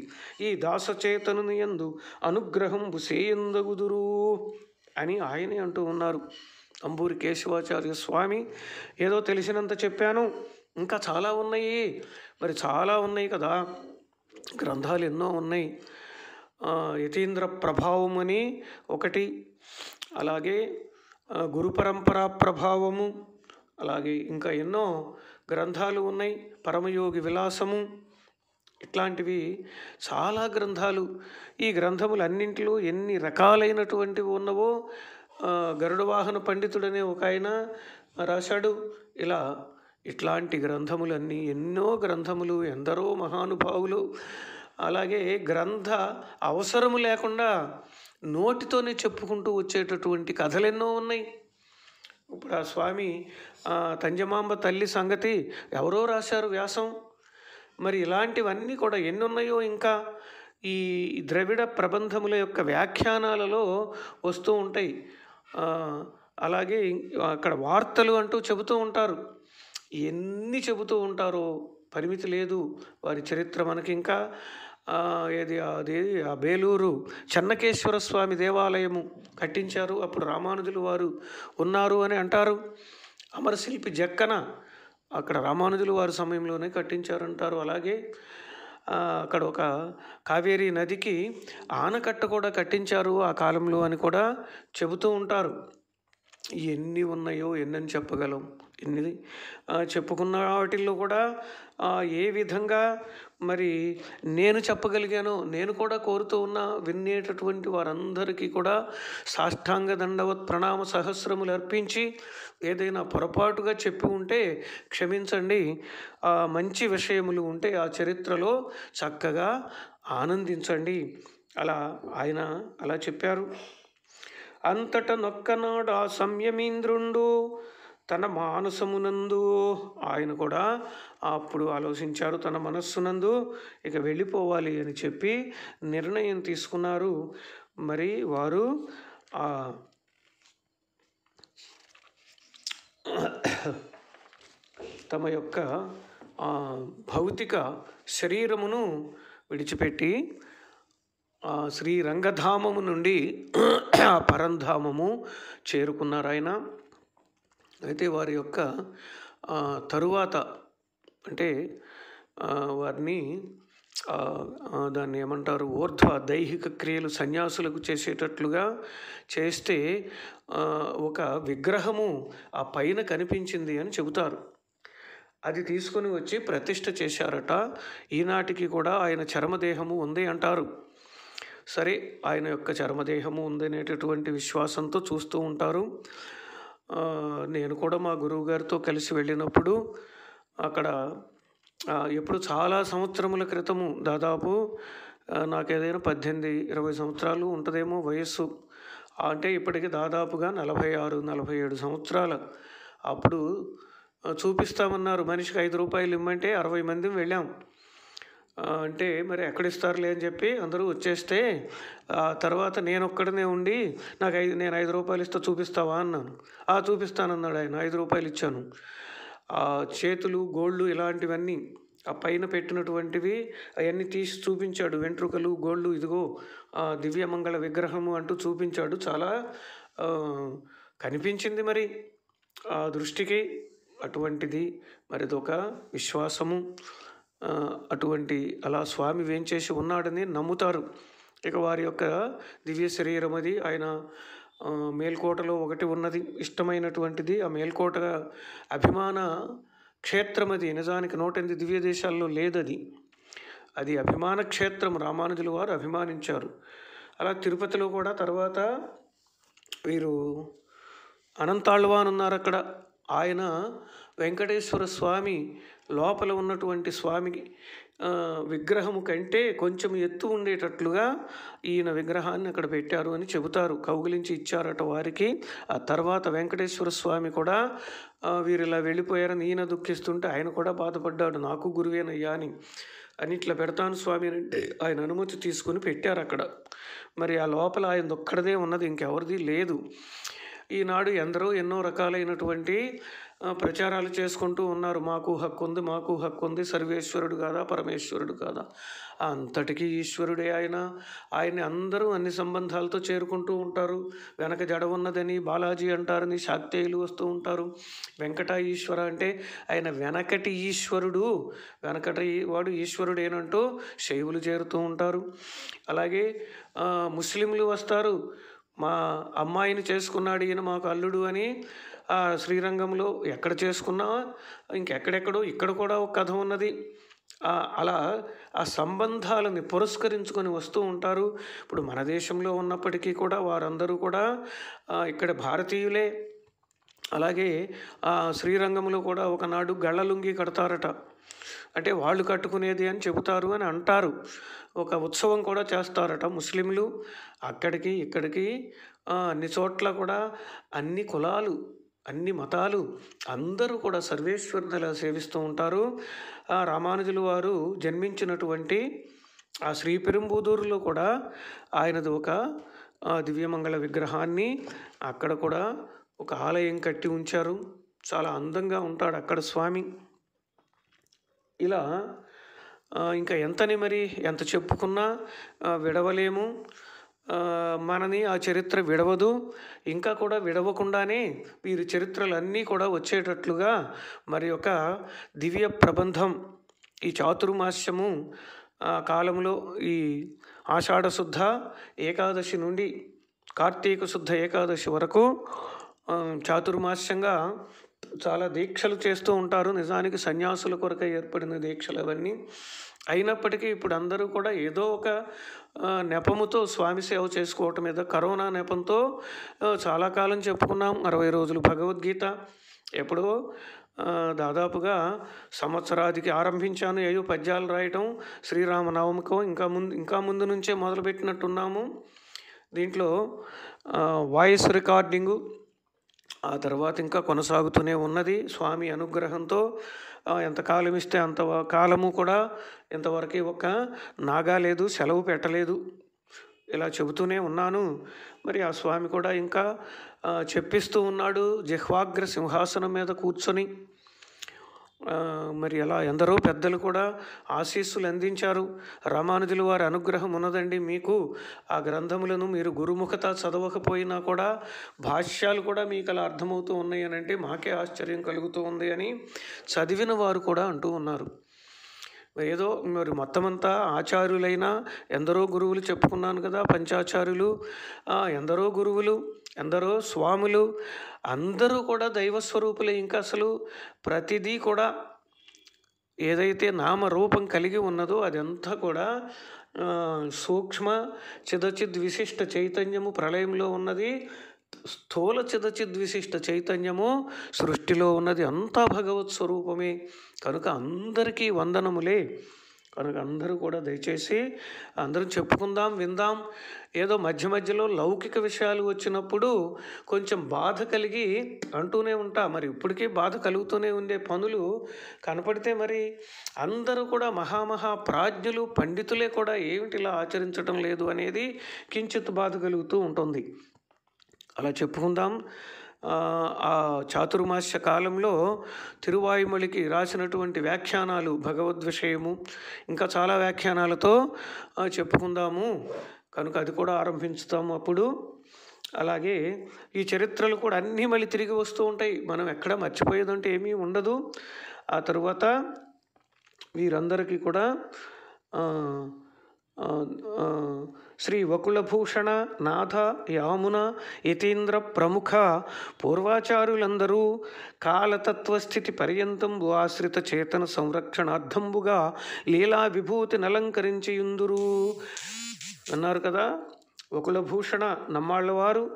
A: ఈ దాసచేతను యందు అనుగ్రహంబు సేయందగుదురు అని ఆయనే అంటూ ఉన్నారు అంబూరి కేశవాచార్య స్వామి ఏదో తెలిసినంత చెప్పాను ఇంకా చాలా ఉన్నాయి మరి చాలా ఉన్నాయి కదా గ్రంథాలు ఎన్నో ఉన్నాయి యతీంద్ర ప్రభావం అని ఒకటి అలాగే గురు పరంపరా ప్రభావము అలాగే ఇంకా ఎన్నో గ్రంథాలు ఉన్నాయి పరమయోగి విలాసము ఇట్లాంటివి చాలా గ్రంథాలు ఈ గ్రంథములన్నింటిలో ఎన్ని రకాలైనటువంటివి ఉన్నవో గరుడ వాహన పండితుడనే ఒక ఆయన రాశాడు ఇలా ఇట్లాంటి గ్రంథములన్నీ ఎన్నో గ్రంథములు ఎందరో మహానుభావులు అలాగే గ్రంథ అవసరము లేకుండా నోటితోనే చెప్పుకుంటూ వచ్చేటటువంటి కథలెన్నో ఉన్నాయి ఇప్పుడు ఆ స్వామి తంజమాంబ తల్లి సంగతి ఎవరో రాశారు వ్యాసం మరి ఇలాంటివన్నీ కూడా ఎన్ని ఉన్నాయో ఇంకా ఈ ద్రవిడ ప్రబంధముల యొక్క వ్యాఖ్యానాలలో వస్తూ ఉంటాయి అలాగే అక్కడ వార్తలు అంటూ చెబుతూ ఉంటారు ఎన్ని చెబుతూ ఉంటారో పరిమితి లేదు వారి చరిత్ర మనకి ఇంకా ఏది అది ఆ బేలూరు చెన్నకేశ్వర స్వామి దేవాలయము కట్టించారు అప్పుడు రామానుజులు వారు ఉన్నారు అని అంటారు అమరశిల్పి జక్కన అక్కడ రామానుజులు వారి సమయంలోనే కట్టించారంటారు అలాగే అక్కడ ఒక కావేరీ నదికి ఆనకట్ట కూడా కట్టించారు ఆ కాలంలో అని కూడా చెబుతూ ఉంటారు ఎన్ని ఉన్నాయో ఎన్నని చెప్పగలం ఎనిమిది చెప్పుకున్న వాటిల్లో కూడా ఏ విధంగా మరి నేను చెప్పగలిగాను నేను కూడా కోరుతూ ఉన్న వినేటటువంటి వారందరికీ కూడా సాష్టాంగ దండవత్ ప్రణామ సహస్రములు అర్పించి ఏదైనా పొరపాటుగా చెప్పి ఉంటే క్షమించండి మంచి విషయములు ఉంటే ఆ చరిత్రలో చక్కగా ఆనందించండి అలా ఆయన అలా చెప్పారు అంతట నొక్కనాడు ఆ సంయమీంద్రుండు తన మానసమునందు ఆయన కూడా అప్పుడు ఆలోచించారు తన మనస్సునందు ఇక వెళ్ళిపోవాలి అని చెప్పి నిర్ణయం తీసుకున్నారు మరి వారు తమ యొక్క భౌతిక శరీరమును విడిచిపెట్టి శ్రీరంగధామము నుండి పరంధామము చేరుకున్నారు ఆయన అయితే వారి యొక్క తరువాత అంటే వారిని దాన్ని ఏమంటారు ఊర్ధ్వ దైహిక క్రియలు సన్యాసులకు చేసేటట్లుగా చేస్తే ఒక విగ్రహము ఆ పైన కనిపించింది అని చెబుతారు అది తీసుకుని వచ్చి ప్రతిష్ట చేశారట ఈనాటికి కూడా ఆయన చర్మదేహము ఉంది అంటారు సరే ఆయన యొక్క చర్మదేహము ఉందనేటటువంటి విశ్వాసంతో చూస్తూ ఉంటారు నేను కూడా మా గురువు గారితో కలిసి వెళ్ళినప్పుడు అక్కడ ఎప్పుడు చాలా సంవత్సరముల క్రితము దాదాపు నాకు ఏదైనా పద్దెనిమిది ఇరవై సంవత్సరాలు ఉంటుందేమో వయస్సు అంటే ఇప్పటికి దాదాపుగా నలభై ఆరు నలభై ఏడు సంవత్సరాలు అప్పుడు చూపిస్తామన్నారు మనిషికి ఐదు రూపాయలు ఇమ్మంటే అరవై మంది వెళ్ళాం అంటే మరి ఎక్కడిస్తారులే అని చెప్పి అందరూ వచ్చేస్తే తర్వాత నేను ఒక్కడనే ఉండి నాకు ఐదు నేను ఐదు రూపాయలు ఇస్తే చూపిస్తావా అన్నాను ఆ చూపిస్తానన్నాడు ఆయన ఐదు రూపాయలు ఇచ్చాను చేతులు గోళ్ళు ఇలాంటివన్నీ ఆ పైన పెట్టినటువంటివి అవన్నీ తీసి చూపించాడు వెంట్రుకలు గోళ్ళు ఇదిగో దివ్యమంగళ విగ్రహము అంటూ చూపించాడు చాలా కనిపించింది మరి ఆ దృష్టికి అటువంటిది మరిదొక విశ్వాసము అటువంటి అలా స్వామి వేంచేసి ఉన్నాడని నమ్ముతారు ఇక వారి యొక్క దివ్య శరీరం అది ఆయన మేల్కోటలో ఒకటి ఉన్నది ఇష్టమైనటువంటిది ఆ మేల్కోట అభిమాన క్షేత్రం అది నిజానికి ఎనిమిది దివ్య దేశాల్లో లేదది అది అభిమాన క్షేత్రం రామానుజుల వారు అభిమానించారు అలా తిరుపతిలో కూడా తర్వాత వీరు అనంతాళ్వాన్ ఉన్నారు అక్కడ ఆయన వెంకటేశ్వర స్వామి లోపల ఉన్నటువంటి స్వామి విగ్రహము కంటే కొంచెం ఎత్తు ఉండేటట్లుగా ఈయన విగ్రహాన్ని అక్కడ పెట్టారు అని చెబుతారు కౌగిలించి ఇచ్చారట వారికి ఆ తర్వాత వెంకటేశ్వర స్వామి కూడా వీరు ఇలా వెళ్ళిపోయారని ఈయన దుఃఖిస్తుంటే ఆయన కూడా బాధపడ్డాడు నాకు గురువేనయ్యా అని అని ఇట్లా పెడతాను స్వామి అని ఆయన అనుమతి తీసుకుని పెట్టారు అక్కడ మరి ఆ లోపల ఆయన ఒక్కడదే ఉన్నది ఇంకెవరిది లేదు ఈనాడు ఎందరో ఎన్నో రకాలైనటువంటి ప్రచారాలు చేసుకుంటూ ఉన్నారు మాకు హక్కు ఉంది మాకు హక్కు ఉంది సర్వేశ్వరుడు కాదా పరమేశ్వరుడు కాదా అంతటికీ ఈశ్వరుడే ఆయన ఆయన్ని అందరూ అన్ని సంబంధాలతో చేరుకుంటూ ఉంటారు వెనక జడ ఉన్నదని బాలాజీ అంటారని శాక్తేయులు వస్తూ ఉంటారు వెంకట ఈశ్వర అంటే ఆయన వెనకటి ఈశ్వరుడు వెనకటి వాడు ఈశ్వరుడేనంటూ శైవులు చేరుతూ ఉంటారు అలాగే ముస్లింలు వస్తారు మా అమ్మాయిని చేసుకున్నాడు ఈయన మాకు అల్లుడు అని శ్రీరంగంలో ఎక్కడ చేసుకున్నా ఇంకెక్కడెక్కడో ఇక్కడ కూడా ఒక కథ ఉన్నది అలా ఆ సంబంధాలని పురస్కరించుకొని వస్తూ ఉంటారు ఇప్పుడు మన దేశంలో ఉన్నప్పటికీ కూడా వారందరూ కూడా ఇక్కడ భారతీయులే అలాగే ఆ శ్రీరంగంలో కూడా ఒకనాడు గళ్ళలుంగి కడతారట అంటే వాళ్ళు కట్టుకునేది అని చెబుతారు అని అంటారు ఒక ఉత్సవం కూడా చేస్తారట ముస్లింలు అక్కడికి ఇక్కడికి అన్ని చోట్ల కూడా అన్ని కులాలు అన్ని మతాలు అందరూ కూడా సర్వేశ్వరుని సేవిస్తూ ఉంటారు ఆ రామానుజులు వారు జన్మించినటువంటి ఆ శ్రీ పెరుంబూదూరులో కూడా ఆయనది ఒక దివ్యమంగళ విగ్రహాన్ని అక్కడ కూడా ఒక ఆలయం కట్టి ఉంచారు చాలా అందంగా ఉంటాడు అక్కడ స్వామి ఇలా ఇంకా ఎంతని మరి ఎంత చెప్పుకున్నా విడవలేము మనని ఆ చరిత్ర విడవదు ఇంకా కూడా విడవకుండానే వీరి చరిత్రలన్నీ కూడా వచ్చేటట్లుగా మరి ఒక దివ్య ప్రబంధం ఈ చాతుర్మాస్యము కాలంలో ఈ ఆషాఢశుద్ధ ఏకాదశి నుండి కార్తీక శుద్ధ ఏకాదశి వరకు చాతుర్మాస్యంగా చాలా దీక్షలు చేస్తూ ఉంటారు నిజానికి సన్యాసుల కొరకు ఏర్పడిన దీక్షలు అవన్నీ అయినప్పటికీ ఇప్పుడు అందరూ కూడా ఏదో ఒక నెపముతో స్వామి సేవ చేసుకోవటం మీద కరోనా నెపంతో చాలా కాలం చెప్పుకున్నాం అరవై రోజులు భగవద్గీత ఎప్పుడో దాదాపుగా సంవత్సరాదికి ఆరంభించాను ఏయో పద్యాలు రాయటం శ్రీరామనవమికం ఇంకా ముందు ఇంకా ముందు నుంచే మొదలుపెట్టినట్టున్నాము దీంట్లో వాయిస్ రికార్డింగు ఆ తర్వాత ఇంకా కొనసాగుతూనే ఉన్నది స్వామి అనుగ్రహంతో ఎంతకాలం ఇస్తే అంత కాలము కూడా ఇంతవరకు ఒక నాగా లేదు సెలవు పెట్టలేదు ఇలా చెబుతూనే ఉన్నాను మరి ఆ స్వామి కూడా ఇంకా చెప్పిస్తూ ఉన్నాడు జిహ్వాగ్ర సింహాసనం మీద కూర్చొని మరి అలా ఎందరో పెద్దలు కూడా ఆశీస్సులు అందించారు రామానుజుల వారి అనుగ్రహం ఉన్నదండి మీకు ఆ గ్రంథములను మీరు గురుముఖత చదవకపోయినా కూడా భాష్యాలు కూడా మీకు అలా అర్థమవుతూ ఉన్నాయనంటే మాకే ఆశ్చర్యం కలుగుతూ ఉంది అని చదివిన వారు కూడా అంటూ ఉన్నారు ఏదో మరి మొత్తం అంతా ఆచార్యులైన ఎందరో గురువులు చెప్పుకున్నాను కదా పంచాచార్యులు ఎందరో గురువులు ఎందరో స్వాములు అందరూ కూడా దైవస్వరూపులు ఇంకా అసలు ప్రతిదీ కూడా ఏదైతే నామరూపం కలిగి ఉన్నదో అదంతా కూడా సూక్ష్మ చిదచిద్ విశిష్ట చైతన్యము ప్రళయంలో ఉన్నది స్థూల చిదచిద్విశిష్ట చైతన్యము సృష్టిలో ఉన్నది అంతా భగవత్ స్వరూపమే కనుక అందరికీ వందనములే కనుక అందరూ కూడా దయచేసి అందరం చెప్పుకుందాం విందాం ఏదో మధ్య మధ్యలో లౌకిక విషయాలు వచ్చినప్పుడు కొంచెం బాధ కలిగి అంటూనే ఉంటా మరి ఇప్పటికీ బాధ కలుగుతూనే ఉండే పనులు కనపడితే మరి అందరూ కూడా మహామహా ప్రాజ్ఞులు పండితులే కూడా ఏమిటి ఇలా ఆచరించడం లేదు అనేది కించిత్ బాధ కలుగుతూ ఉంటుంది అలా చెప్పుకుందాం ఆ చాతుర్మాస్య కాలంలో తిరువాయుమలికి రాసినటువంటి వ్యాఖ్యానాలు భగవద్విషయము ఇంకా చాలా వ్యాఖ్యానాలతో చెప్పుకుందాము కనుక అది కూడా ఆరంభించుతాము అప్పుడు అలాగే ఈ చరిత్రలు కూడా అన్నీ మళ్ళీ తిరిగి వస్తూ ఉంటాయి మనం ఎక్కడ మర్చిపోయేదంటే ఏమీ ఉండదు ఆ తరువాత వీరందరికీ కూడా శ్రీ వకులభూషణ నాథ యామున యతీంద్ర ప్రముఖ పూర్వాచారులందరూ కాలతత్వస్థితి పర్యంతంబు ఆశ్రిత చేతన సంరక్షణార్థంబుగా లీలా విభూతిని అలంకరించియుందురు అన్నారు కదా వకులభూషణ నమ్మాళ్ళవారు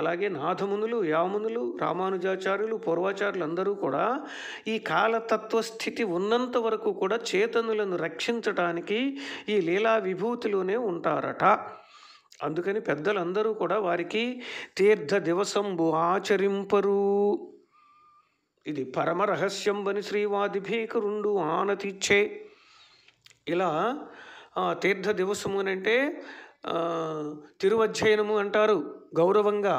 A: అలాగే నాథమునులు యామునులు రామానుజాచార్యులు పూర్వాచార్యులు అందరూ కూడా ఈ కాలతత్వస్థితి ఉన్నంత వరకు కూడా చేతనులను రక్షించటానికి ఈ లీలా విభూతిలోనే ఉంటారట అందుకని పెద్దలందరూ కూడా వారికి తీర్థ దివసంబు ఆచరింపరు ఇది పరమ రహస్యం బని శ్రీవాదిభీకరుండు ఆనతిచ్చే ఇలా తీర్థ దివసము అంటే తిరువధ్యయనము అంటారు గౌరవంగా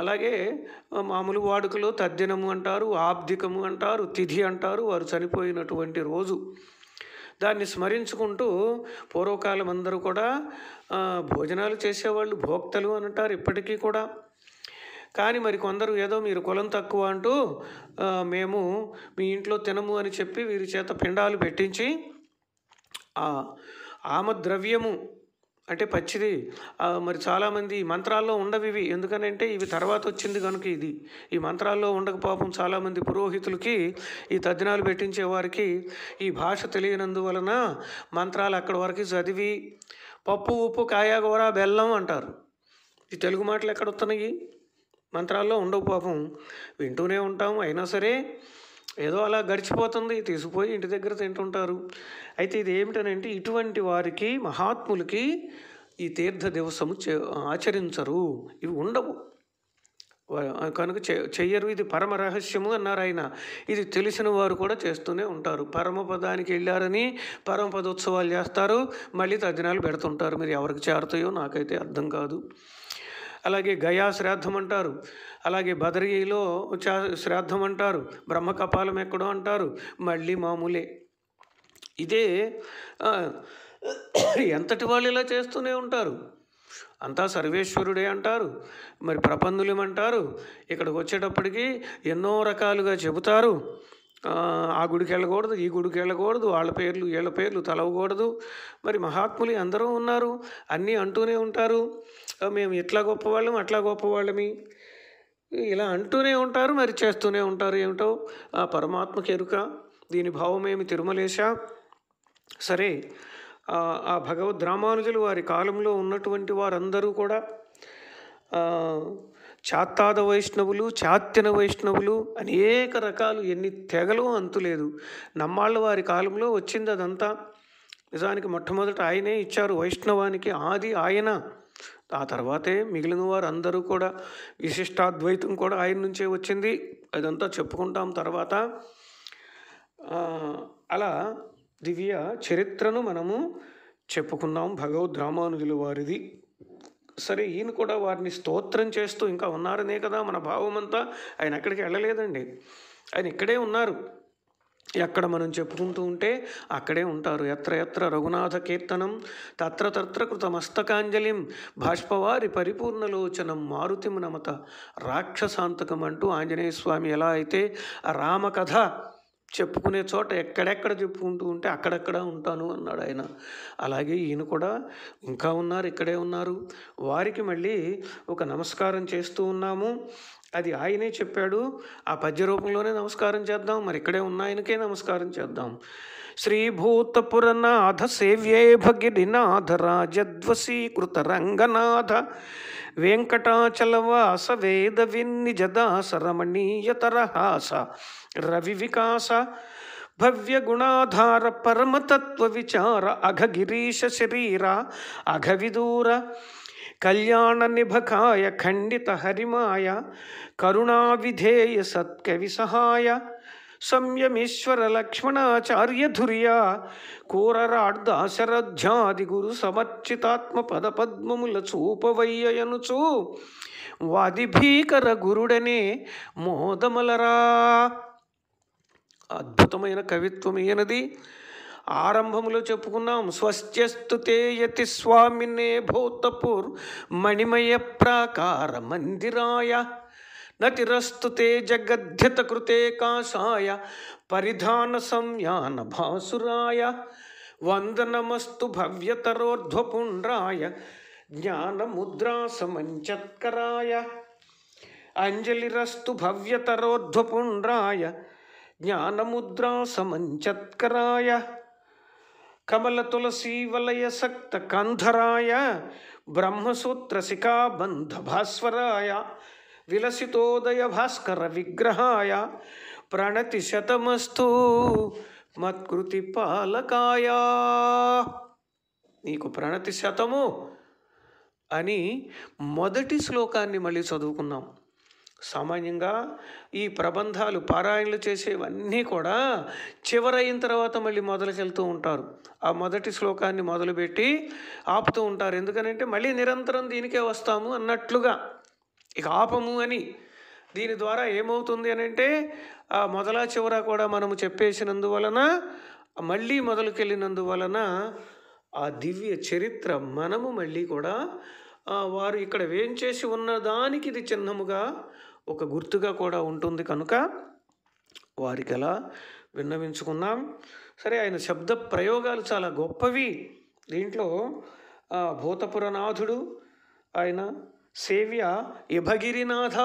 A: అలాగే మామూలు వాడుకలో తద్దినము అంటారు ఆబ్దికము అంటారు తిథి అంటారు వారు చనిపోయినటువంటి రోజు దాన్ని స్మరించుకుంటూ పూర్వకాలం అందరూ కూడా భోజనాలు చేసేవాళ్ళు భోక్తలు అని అంటారు ఇప్పటికీ కూడా కానీ మరి కొందరు ఏదో మీరు కులం తక్కువ అంటూ మేము మీ ఇంట్లో తినము అని చెప్పి వీరి చేత పిండాలు పెట్టించి ఆమద్రవ్యము అంటే పచ్చిది మరి చాలామంది మంత్రాల్లో ఉండవి ఇవి ఎందుకనంటే ఇవి తర్వాత వచ్చింది కనుక ఇది ఈ మంత్రాల్లో ఉండక పాపం చాలామంది పురోహితులకి ఈ తద్దినాలు పెట్టించేవారికి ఈ భాష తెలియనందువలన మంత్రాలు అక్కడి వరకు చదివి పప్పు ఉప్పు కాయగూర బెల్లం అంటారు ఈ తెలుగు మాటలు ఎక్కడ వస్తున్నాయి మంత్రాల్లో ఉండవు పాపం వింటూనే ఉంటాం అయినా సరే ఏదో అలా గడిచిపోతుంది తీసుకుపోయి ఇంటి దగ్గర తింటుంటారు అయితే ఇది ఏమిటనంటే ఇటువంటి వారికి మహాత్ములకి ఈ తీర్థ దివసము ఆచరించరు ఇవి ఉండవు కనుక చెయ్యరు ఇది పరమ రహస్యము అన్నారు ఆయన ఇది తెలిసిన వారు కూడా చేస్తూనే ఉంటారు పరమపదానికి వెళ్ళారని పరమపదోత్సవాలు చేస్తారు మళ్ళీ తదినాలు పెడుతుంటారు మీరు ఎవరికి చేరుతాయో నాకైతే అర్థం కాదు అలాగే గయా శ్రాద్ధం అంటారు అలాగే బదరిలో శ్రాద్ధం అంటారు బ్రహ్మ కపాలం ఎక్కడో అంటారు మళ్ళీ మామూలే ఇదే ఎంతటి వాళ్ళు ఇలా చేస్తూనే ఉంటారు అంతా సర్వేశ్వరుడే అంటారు మరి ప్రపందులేమంటారు ఇక్కడికి వచ్చేటప్పటికి ఎన్నో రకాలుగా చెబుతారు ఆ గుడికి వెళ్ళకూడదు ఈ గుడికి వెళ్ళకూడదు వాళ్ళ పేర్లు వీళ్ళ పేర్లు తలవకూడదు మరి మహాత్ములు అందరూ ఉన్నారు అన్నీ అంటూనే ఉంటారు మేము ఇట్లా గొప్పవాళ్ళం అట్లా గొప్పవాళ్ళమి ఇలా అంటూనే ఉంటారు మరి చేస్తూనే ఉంటారు ఏమిటో ఆ పరమాత్మ కెరుక దీని భావమేమి తిరుమలేశా సరే ఆ భగవద్ రామానుజులు వారి కాలంలో ఉన్నటువంటి వారందరూ కూడా చాత్తాద వైష్ణవులు చాత్యన వైష్ణవులు అనేక రకాలు ఎన్ని తెగలు అంతులేదు నమ్మాళ్ళ వారి కాలంలో వచ్చింది అదంతా నిజానికి మొట్టమొదట ఆయనే ఇచ్చారు వైష్ణవానికి ఆది ఆయన ఆ తర్వాతే మిగిలిన వారు అందరూ కూడా విశిష్టాద్వైతం కూడా ఆయన నుంచే వచ్చింది అదంతా చెప్పుకుంటాం తర్వాత అలా దివ్య చరిత్రను మనము చెప్పుకున్నాం భగవద్ రామానుజుల వారిది సరే ఈయన కూడా వారిని స్తోత్రం చేస్తూ ఇంకా ఉన్నారనే కదా మన భావం అంతా ఆయన ఎక్కడికి వెళ్ళలేదండి ఆయన ఇక్కడే ఉన్నారు ఎక్కడ మనం చెప్పుకుంటూ ఉంటే అక్కడే ఉంటారు ఎత్ర ఎత్ర రఘునాథ కీర్తనం తత్ర తత్ర కృత మస్తకాంజలిం భాష్పవారి పరిపూర్ణలోచనం మారుతి నమత రాక్షసాంతకం అంటూ ఆంజనేయ స్వామి ఎలా అయితే రామకథ చెప్పుకునే చోట ఎక్కడెక్కడ చెప్పుకుంటూ ఉంటే అక్కడక్కడ ఉంటాను అన్నాడు ఆయన అలాగే ఈయన కూడా ఇంకా ఉన్నారు ఇక్కడే ఉన్నారు వారికి మళ్ళీ ఒక నమస్కారం చేస్తూ ఉన్నాము అది ఆయనే చెప్పాడు ఆ పద్య రూపంలోనే నమస్కారం చేద్దాం మరి ఇక్కడే ఉన్న ఆయనకే నమస్కారం చేద్దాం శ్రీభూతపురనాథ సేవ్యే భగిరినాథ రాజద్వసీకృత రంగనాథ వెంకటాచలవాస వేద విన్నిజదాస రమణీయతరహాస రవి వికాస భవ్య గుణాధార పరమతత్వ విచార అఘగిరీశ శరీర అఘవిదూర కళ్యాణ నిభకాయ ఖండిత హరిమాయ కరుణావిధేయ సత్కవి సహాయ సంయమేశ్వర లక్ష్మణాచార్యధుర్యా కూరరాడ్దాశరథ్యాది గురు సమర్చితాత్మ పద పద్మముల చూపవయ్యనుచు వాదిభీకర గురుడనే మోదమలరా అద్భుతమైన కవిత్వం ఈయనది ఆరంభంలో చెప్పుకున్నాం స్వస్త్యస్తుతే తేయతి స్వామినే భూతపూర్ మణిమయ ప్రాకార మందిరాయ నతిరస్తుతే జగద్ధత కృతే కాషాయ పరిధాన సంయాన భాసురాయ వందనమస్తు భవ్యతరోర్ధ్వపుండ్రాయ జ్ఞానముద్రాసమంచత్కరాయ అంజలిరస్తు భవ్యతరోర్ధ్వపుండ్రాయ జ్ఞానముద్రాసమంచత్కరాయ కమల తులసీ వలయ సక్త కాంధరాయ బ్రహ్మసూత్ర శిఖాబంధ భాస్వరాయ విలసితోదయ భాస్కర విగ్రహాయ ప్రణతి శతమస్తు మత్కృతి పాలకాయ నీకు ప్రణతి శతము అని మొదటి శ్లోకాన్ని మళ్ళీ చదువుకున్నాం సామాన్యంగా ఈ ప్రబంధాలు పారాయణలు చేసేవన్నీ కూడా చివరైన తర్వాత మళ్ళీ మొదలుకెళ్తూ ఉంటారు ఆ మొదటి శ్లోకాన్ని మొదలుపెట్టి ఆపుతూ ఉంటారు ఎందుకనంటే మళ్ళీ నిరంతరం దీనికే వస్తాము అన్నట్లుగా ఇక ఆపము అని దీని ద్వారా ఏమవుతుంది అని అంటే ఆ మొదల చివర కూడా మనము చెప్పేసినందువలన మళ్ళీ మొదలుకెళ్ళినందువలన ఆ దివ్య చరిత్ర మనము మళ్ళీ కూడా వారు ఇక్కడ వేంచేసి ఉన్న దానికి ఇది చిహ్నముగా ఒక గుర్తుగా కూడా ఉంటుంది కనుక వారికి ఎలా విన్నవించుకున్నాం సరే ఆయన శబ్ద ప్రయోగాలు చాలా గొప్పవి దీంట్లో భూతపురనాథుడు ఆయన సేవ్య యభగిరినాథ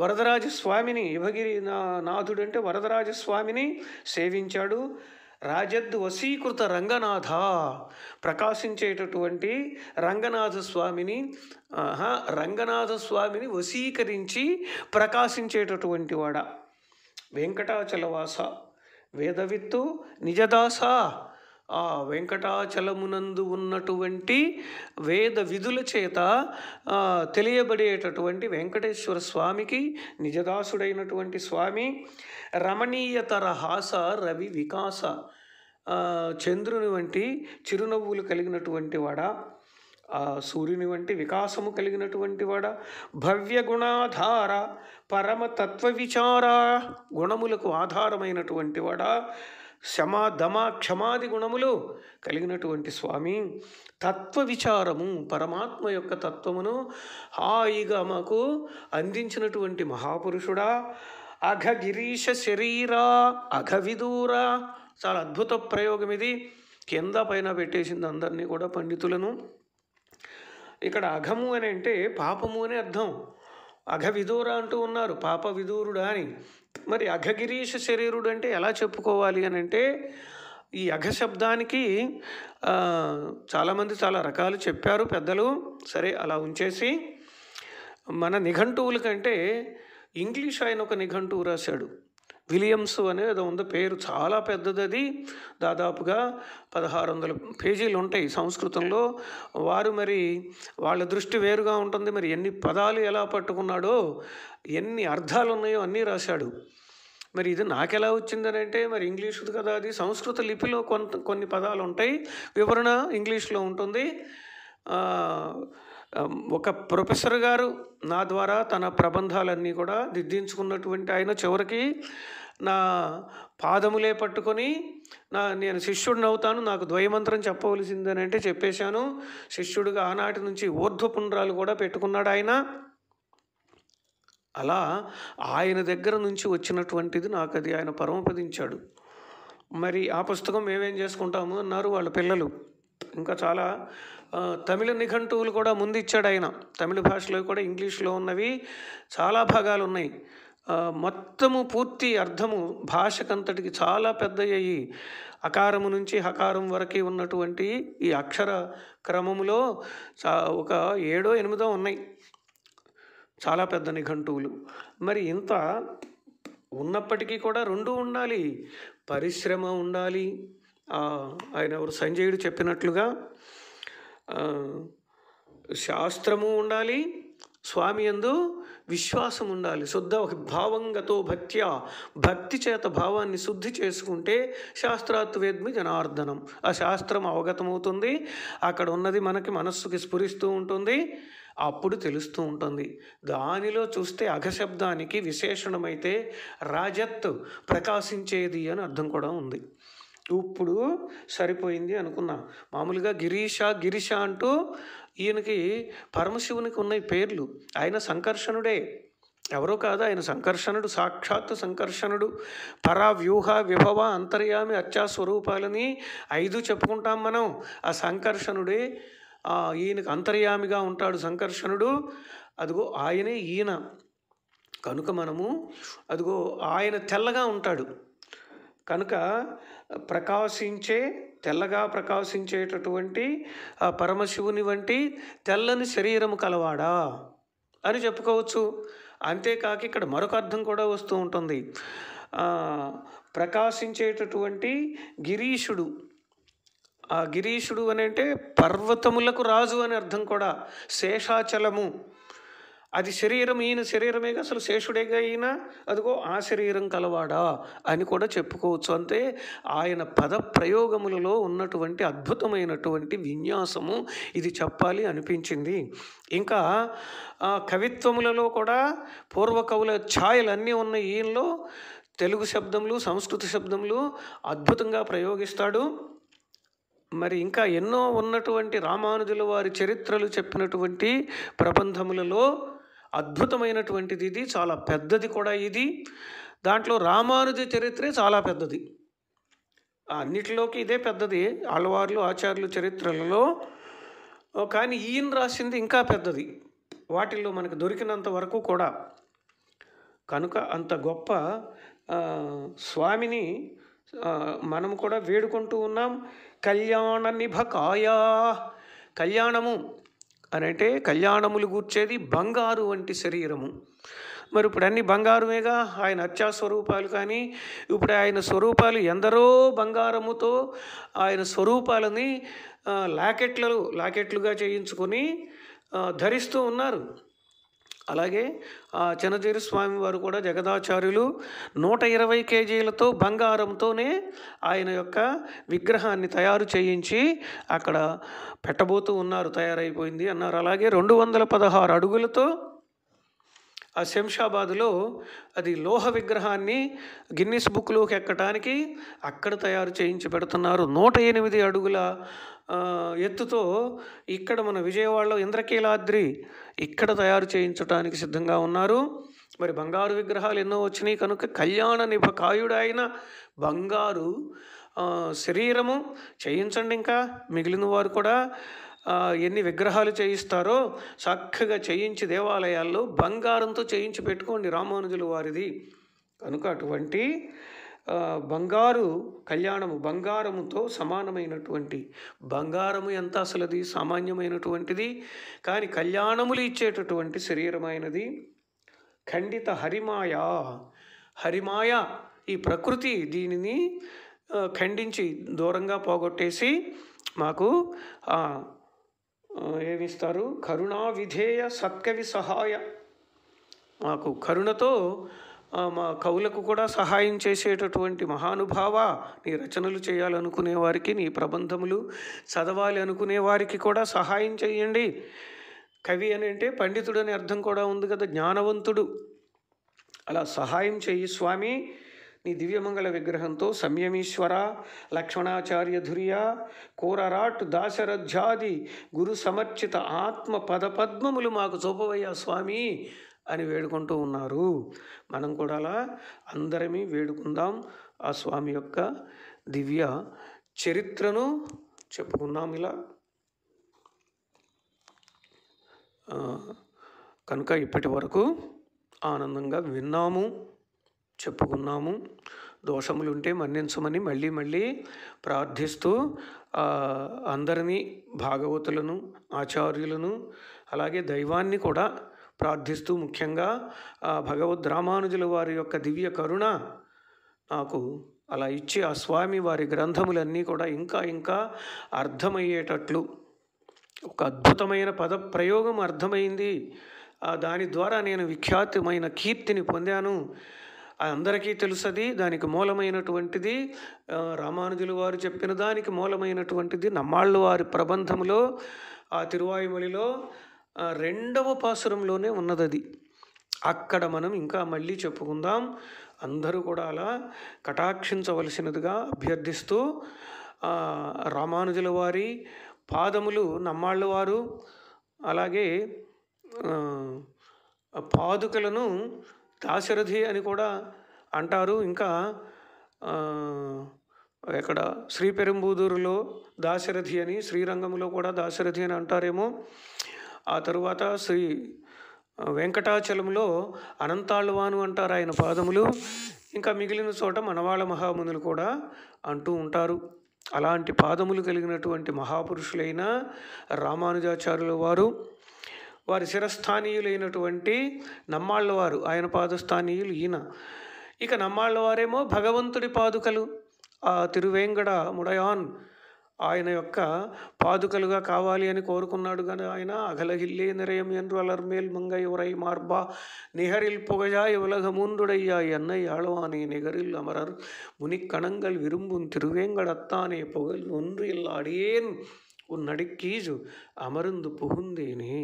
A: వరదరాజస్వామిని ఇభగిరి నాథుడు అంటే వరదరాజస్వామిని సేవించాడు రాజద్ వశీకృత రంగనాథ ప్రకాశించేటటువంటి రంగనాథ స్వామిని రంగనాథ స్వామిని వశీకరించి ప్రకాశించేటటువంటి వాడ వెంకటాచలవాస వేదవిత్తు నిజదాస ఆ వెంకటాచలమునందు ఉన్నటువంటి వేద విధుల చేత తెలియబడేటటువంటి వెంకటేశ్వర స్వామికి నిజదాసుడైనటువంటి స్వామి రమణీయతర హాస రవి వికాస చంద్రుని వంటి చిరునవ్వులు కలిగినటువంటి వాడా సూర్యుని వంటి వికాసము కలిగినటువంటి వాడ భవ్య గుణాధార పరమ తత్వ విచార గుణములకు ఆధారమైనటువంటి వాడా శమ దమ క్షమాది గుణములు కలిగినటువంటి స్వామి తత్వ విచారము పరమాత్మ యొక్క తత్వమును హాయిగా మాకు అందించినటువంటి మహాపురుషుడా అఘ గిరీశ శరీరా అఘవిదూరా చాలా అద్భుత ప్రయోగం ఇది కింద పైన పెట్టేసింది అందరినీ కూడా పండితులను ఇక్కడ అఘము అని అంటే పాపము అని అర్థం అఘ విదూర అంటూ ఉన్నారు పాప విదూరుడా అని మరి అఘగిరీష శరీరుడు అంటే ఎలా చెప్పుకోవాలి అని అంటే ఈ అఘ శబ్దానికి చాలామంది చాలా రకాలు చెప్పారు పెద్దలు సరే అలా ఉంచేసి మన నిఘంటువుల కంటే ఇంగ్లీష్ ఆయన ఒక నిఘంటువు రాశాడు విలియమ్స్ అనేది ఉంది పేరు చాలా పెద్దది అది దాదాపుగా పదహారు వందల పేజీలు ఉంటాయి సంస్కృతంలో వారు మరి వాళ్ళ దృష్టి వేరుగా ఉంటుంది మరి ఎన్ని పదాలు ఎలా పట్టుకున్నాడో ఎన్ని అర్థాలు ఉన్నాయో అన్నీ రాశాడు మరి ఇది నాకెలా వచ్చిందని అంటే మరి ఇంగ్లీషుది కదా అది సంస్కృత లిపిలో కొంత కొన్ని పదాలు ఉంటాయి వివరణ ఇంగ్లీష్లో ఉంటుంది ఒక ప్రొఫెసర్ గారు నా ద్వారా తన ప్రబంధాలన్నీ కూడా దిద్దించుకున్నటువంటి ఆయన చివరికి నా పాదములే పట్టుకొని నా నేను శిష్యుడిని అవుతాను నాకు ద్వయమంత్రం చెప్పవలసిందని అంటే చెప్పేశాను శిష్యుడిగా ఆనాటి నుంచి ఊర్ధ్వపుండ్రాలు కూడా పెట్టుకున్నాడు ఆయన అలా ఆయన దగ్గర నుంచి వచ్చినటువంటిది నాకు అది ఆయన పరమపదించాడు మరి ఆ పుస్తకం మేమేం చేసుకుంటాము అన్నారు వాళ్ళ పిల్లలు ఇంకా చాలా తమిళ నిఘంటువులు కూడా ముందు ఇచ్చాడు ఆయన తమిళ భాషలో కూడా ఇంగ్లీష్లో ఉన్నవి చాలా భాగాలు ఉన్నాయి మొత్తము పూర్తి అర్థము భాషకంతటికి చాలా పెద్ద అయ్యి అకారము నుంచి హకారం వరకు ఉన్నటువంటి ఈ అక్షర క్రమములో ఒక ఏడో ఎనిమిదో ఉన్నాయి చాలా పెద్ద నిఘంటువులు మరి ఇంత ఉన్నప్పటికీ కూడా రెండు ఉండాలి పరిశ్రమ ఉండాలి ఆయన ఎవరు సంజయుడు చెప్పినట్లుగా శాస్త్రము ఉండాలి స్వామి ఎందు విశ్వాసం ఉండాలి శుద్ధ భావంగతో భక్త్యా భక్తి చేత భావాన్ని శుద్ధి చేసుకుంటే శాస్త్రాత్వేద్మి జనార్దనం ఆ శాస్త్రం అవగతమవుతుంది అక్కడ ఉన్నది మనకి మనస్సుకి స్ఫురిస్తూ ఉంటుంది అప్పుడు తెలుస్తూ ఉంటుంది దానిలో చూస్తే అఘశబ్దానికి విశేషణమైతే రాజత్ ప్రకాశించేది అని అర్థం కూడా ఉంది ఇప్పుడు సరిపోయింది అనుకున్నాను మామూలుగా గిరీష గిరీష అంటూ ఈయనకి పరమశివునికి ఉన్న పేర్లు ఆయన సంకర్షణుడే ఎవరో కాదు ఆయన సంకర్షణుడు సాక్షాత్ సంకర్షణుడు పరా వ్యూహ విభవ అంతర్యామి అచ్చా స్వరూపాలని ఐదు చెప్పుకుంటాం మనం ఆ సంకర్షణుడే ఈయనకు అంతర్యామిగా ఉంటాడు సంకర్షణుడు అదిగో ఆయనే ఈయన కనుక మనము అదిగో ఆయన తెల్లగా ఉంటాడు కనుక ప్రకాశించే తెల్లగా ప్రకాశించేటటువంటి ఆ పరమశివుని వంటి తెల్లని శరీరము కలవాడా అని చెప్పుకోవచ్చు అంతేకాక ఇక్కడ మరొక అర్థం కూడా వస్తూ ఉంటుంది ప్రకాశించేటటువంటి గిరీషుడు ఆ గిరీషుడు అని అంటే పర్వతములకు రాజు అని అర్థం కూడా శేషాచలము అది శరీరం ఈయన శరీరమేగా అసలు శేషుడేగా ఈయన అదిగో ఆ శరీరం కలవాడా అని కూడా చెప్పుకోవచ్చు అంతే ఆయన పద ప్రయోగములలో ఉన్నటువంటి అద్భుతమైనటువంటి విన్యాసము ఇది చెప్పాలి అనిపించింది ఇంకా కవిత్వములలో కూడా పూర్వకవుల ఛాయలన్నీ ఉన్న ఈయనలో తెలుగు శబ్దములు సంస్కృత శబ్దములు అద్భుతంగా ప్రయోగిస్తాడు మరి ఇంకా ఎన్నో ఉన్నటువంటి రామానుజుల వారి చరిత్రలు చెప్పినటువంటి ప్రబంధములలో అద్భుతమైనటువంటిది ఇది చాలా పెద్దది కూడా ఇది దాంట్లో రామానుజ చరిత్రే చాలా పెద్దది అన్నిటిలోకి ఇదే పెద్దది ఆళ్ళవార్లు ఆచార్యులు చరిత్రలలో కానీ ఈయన రాసింది ఇంకా పెద్దది వాటిల్లో మనకు దొరికినంత వరకు కూడా కనుక అంత గొప్ప స్వామిని మనం కూడా వేడుకుంటూ ఉన్నాం కళ్యాణ నిభకాయా కళ్యాణము అని అంటే కళ్యాణములు కూర్చేది బంగారు వంటి శరీరము మరి ఇప్పుడు అన్ని బంగారమేగా ఆయన అత్యా స్వరూపాలు కానీ ఇప్పుడు ఆయన స్వరూపాలు ఎందరో బంగారముతో ఆయన స్వరూపాలని లాకెట్లలో లాకెట్లుగా చేయించుకొని ధరిస్తూ ఉన్నారు అలాగే చిన్నజీరు స్వామి వారు కూడా జగదాచార్యులు నూట ఇరవై కేజీలతో బంగారంతోనే ఆయన యొక్క విగ్రహాన్ని తయారు చేయించి అక్కడ పెట్టబోతూ ఉన్నారు తయారైపోయింది అన్నారు అలాగే రెండు వందల పదహారు అడుగులతో ఆ శంషాబాద్లో అది లోహ విగ్రహాన్ని గిన్నిస్ బుక్లోకి ఎక్కటానికి అక్కడ తయారు చేయించి పెడుతున్నారు నూట ఎనిమిది అడుగుల ఎత్తుతో ఇక్కడ మన విజయవాడలో ఇంద్రకీలాద్రి ఇక్కడ తయారు చేయించడానికి సిద్ధంగా ఉన్నారు మరి బంగారు విగ్రహాలు ఎన్నో వచ్చినాయి కనుక కళ్యాణ నిభ కాయుడైన బంగారు శరీరము చేయించండి ఇంకా మిగిలిన వారు కూడా ఎన్ని విగ్రహాలు చేయిస్తారో చక్కగా చేయించి దేవాలయాల్లో బంగారంతో చేయించి పెట్టుకోండి రామానుజుల వారిది కనుక అటువంటి బంగారు కళ్యాణము బంగారముతో సమానమైనటువంటి బంగారము ఎంత అసలుది సామాన్యమైనటువంటిది కానీ కళ్యాణములు ఇచ్చేటటువంటి శరీరమైనది ఖండిత హరిమాయ హరిమాయ ఈ ప్రకృతి దీనిని ఖండించి దూరంగా పోగొట్టేసి మాకు ఏమిస్తారు కరుణా విధేయ సత్కవి సహాయ మాకు కరుణతో మా కవులకు కూడా సహాయం చేసేటటువంటి మహానుభావ నీ రచనలు చేయాలనుకునే వారికి నీ ప్రబంధములు చదవాలి అనుకునే వారికి కూడా సహాయం చేయండి కవి అని అంటే పండితుడు అనే అర్థం కూడా ఉంది కదా జ్ఞానవంతుడు అలా సహాయం చేయి స్వామి నీ దివ్యమంగళ విగ్రహంతో సంయమీశ్వర లక్ష్మణాచార్య ధుర్య కూరరాట్ దాశరథ్యాది గురు సమర్చిత ఆత్మ పదపద్మములు మాకు చూపవయ్యా స్వామి అని వేడుకుంటూ ఉన్నారు మనం కూడా అలా అందరమీ వేడుకుందాం ఆ స్వామి యొక్క దివ్య చరిత్రను చెప్పుకున్నాం ఇలా కనుక ఇప్పటి వరకు ఆనందంగా విన్నాము చెప్పుకున్నాము దోషములుంటే మన్నించమని మళ్ళీ మళ్ళీ ప్రార్థిస్తూ అందరినీ భాగవతులను ఆచార్యులను అలాగే దైవాన్ని కూడా ప్రార్థిస్తూ ముఖ్యంగా భగవద్ రామానుజుల వారి యొక్క దివ్య కరుణ నాకు అలా ఇచ్చి ఆ స్వామి వారి గ్రంథములన్నీ కూడా ఇంకా ఇంకా అర్థమయ్యేటట్లు ఒక అద్భుతమైన పద ప్రయోగం అర్థమైంది దాని ద్వారా నేను విఖ్యాతమైన కీర్తిని పొందాను అందరికీ తెలుసది దానికి మూలమైనటువంటిది రామానుజులు వారు చెప్పిన దానికి మూలమైనటువంటిది నమ్మాళ్ళు వారి ప్రబంధంలో ఆ తిరువాయుమలిలో రెండవ పాసురంలోనే ఉన్నది అది అక్కడ మనం ఇంకా మళ్ళీ చెప్పుకుందాం అందరూ కూడా అలా కటాక్షించవలసినదిగా అభ్యర్థిస్తూ రామానుజుల వారి పాదములు నమ్మాళ్ళ వారు అలాగే పాదుకలను దాశరథి అని కూడా అంటారు ఇంకా ఇక్కడ శ్రీపెరంబూదూరులో దాశరథి అని శ్రీరంగంలో కూడా దాశరథి అని అంటారేమో ఆ తరువాత శ్రీ వెంకటాచలంలో అనంతాళ్వాను అంటారు ఆయన పాదములు ఇంకా మిగిలిన చోట మనవాళ మహామునులు కూడా అంటూ ఉంటారు అలాంటి పాదములు కలిగినటువంటి మహాపురుషులైన రామానుజాచార్యుల వారు వారి శిరస్థానీయులైనటువంటి నమ్మాళ్ళవారు ఆయన పాదస్థానీయులు ఈయన ఇక నమ్మాళ్ళవారేమో భగవంతుడి పాదుకలు ఆ తిరువేంగడ ముడయాన్ ఆయన యొక్క పాదుకలుగా కావాలి అని కోరుకున్నాడు కానీ ఆయన అగలగిల్లే నిరయం ఎందు అలర్మేల్ మంగై ఉరై మార్బా நிகரில் புகழாய் உலகமூன்றுடையாய் என்னை ஆழ்வானே நிகரில் அமரர் முனிக்கணங்கள் விரும்பும் திருவேங்கடத்தானே புகழ் ஒன்று இல்ல அடியேன் உன் நடிக்கீஜு அமர்ந்து புகுந்தேனே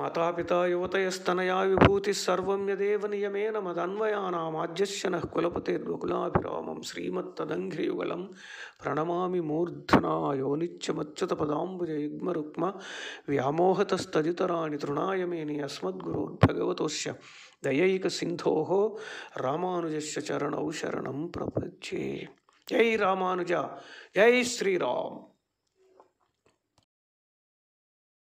A: మాతాపిత యువతయస్తనయా విభూతి సర్వం యదేవ నియమేన మదన్వయానామాజ్యశన కులపతే ద్వకులాభిరామం శ్రీమత్తదంఘ్రియుగలం ప్రణమామి మూర్ధనా పదాంబుజ యుగ్మరుక్మ వ్యామోహతస్తదితరాణి తృణాయమేని అస్మద్గురోద్భగవతోస్య దయైక సింధో రామానుజస్య చరణౌ శరణం ప్రపజ్యే జై రామానుజ జై శ్రీరామ్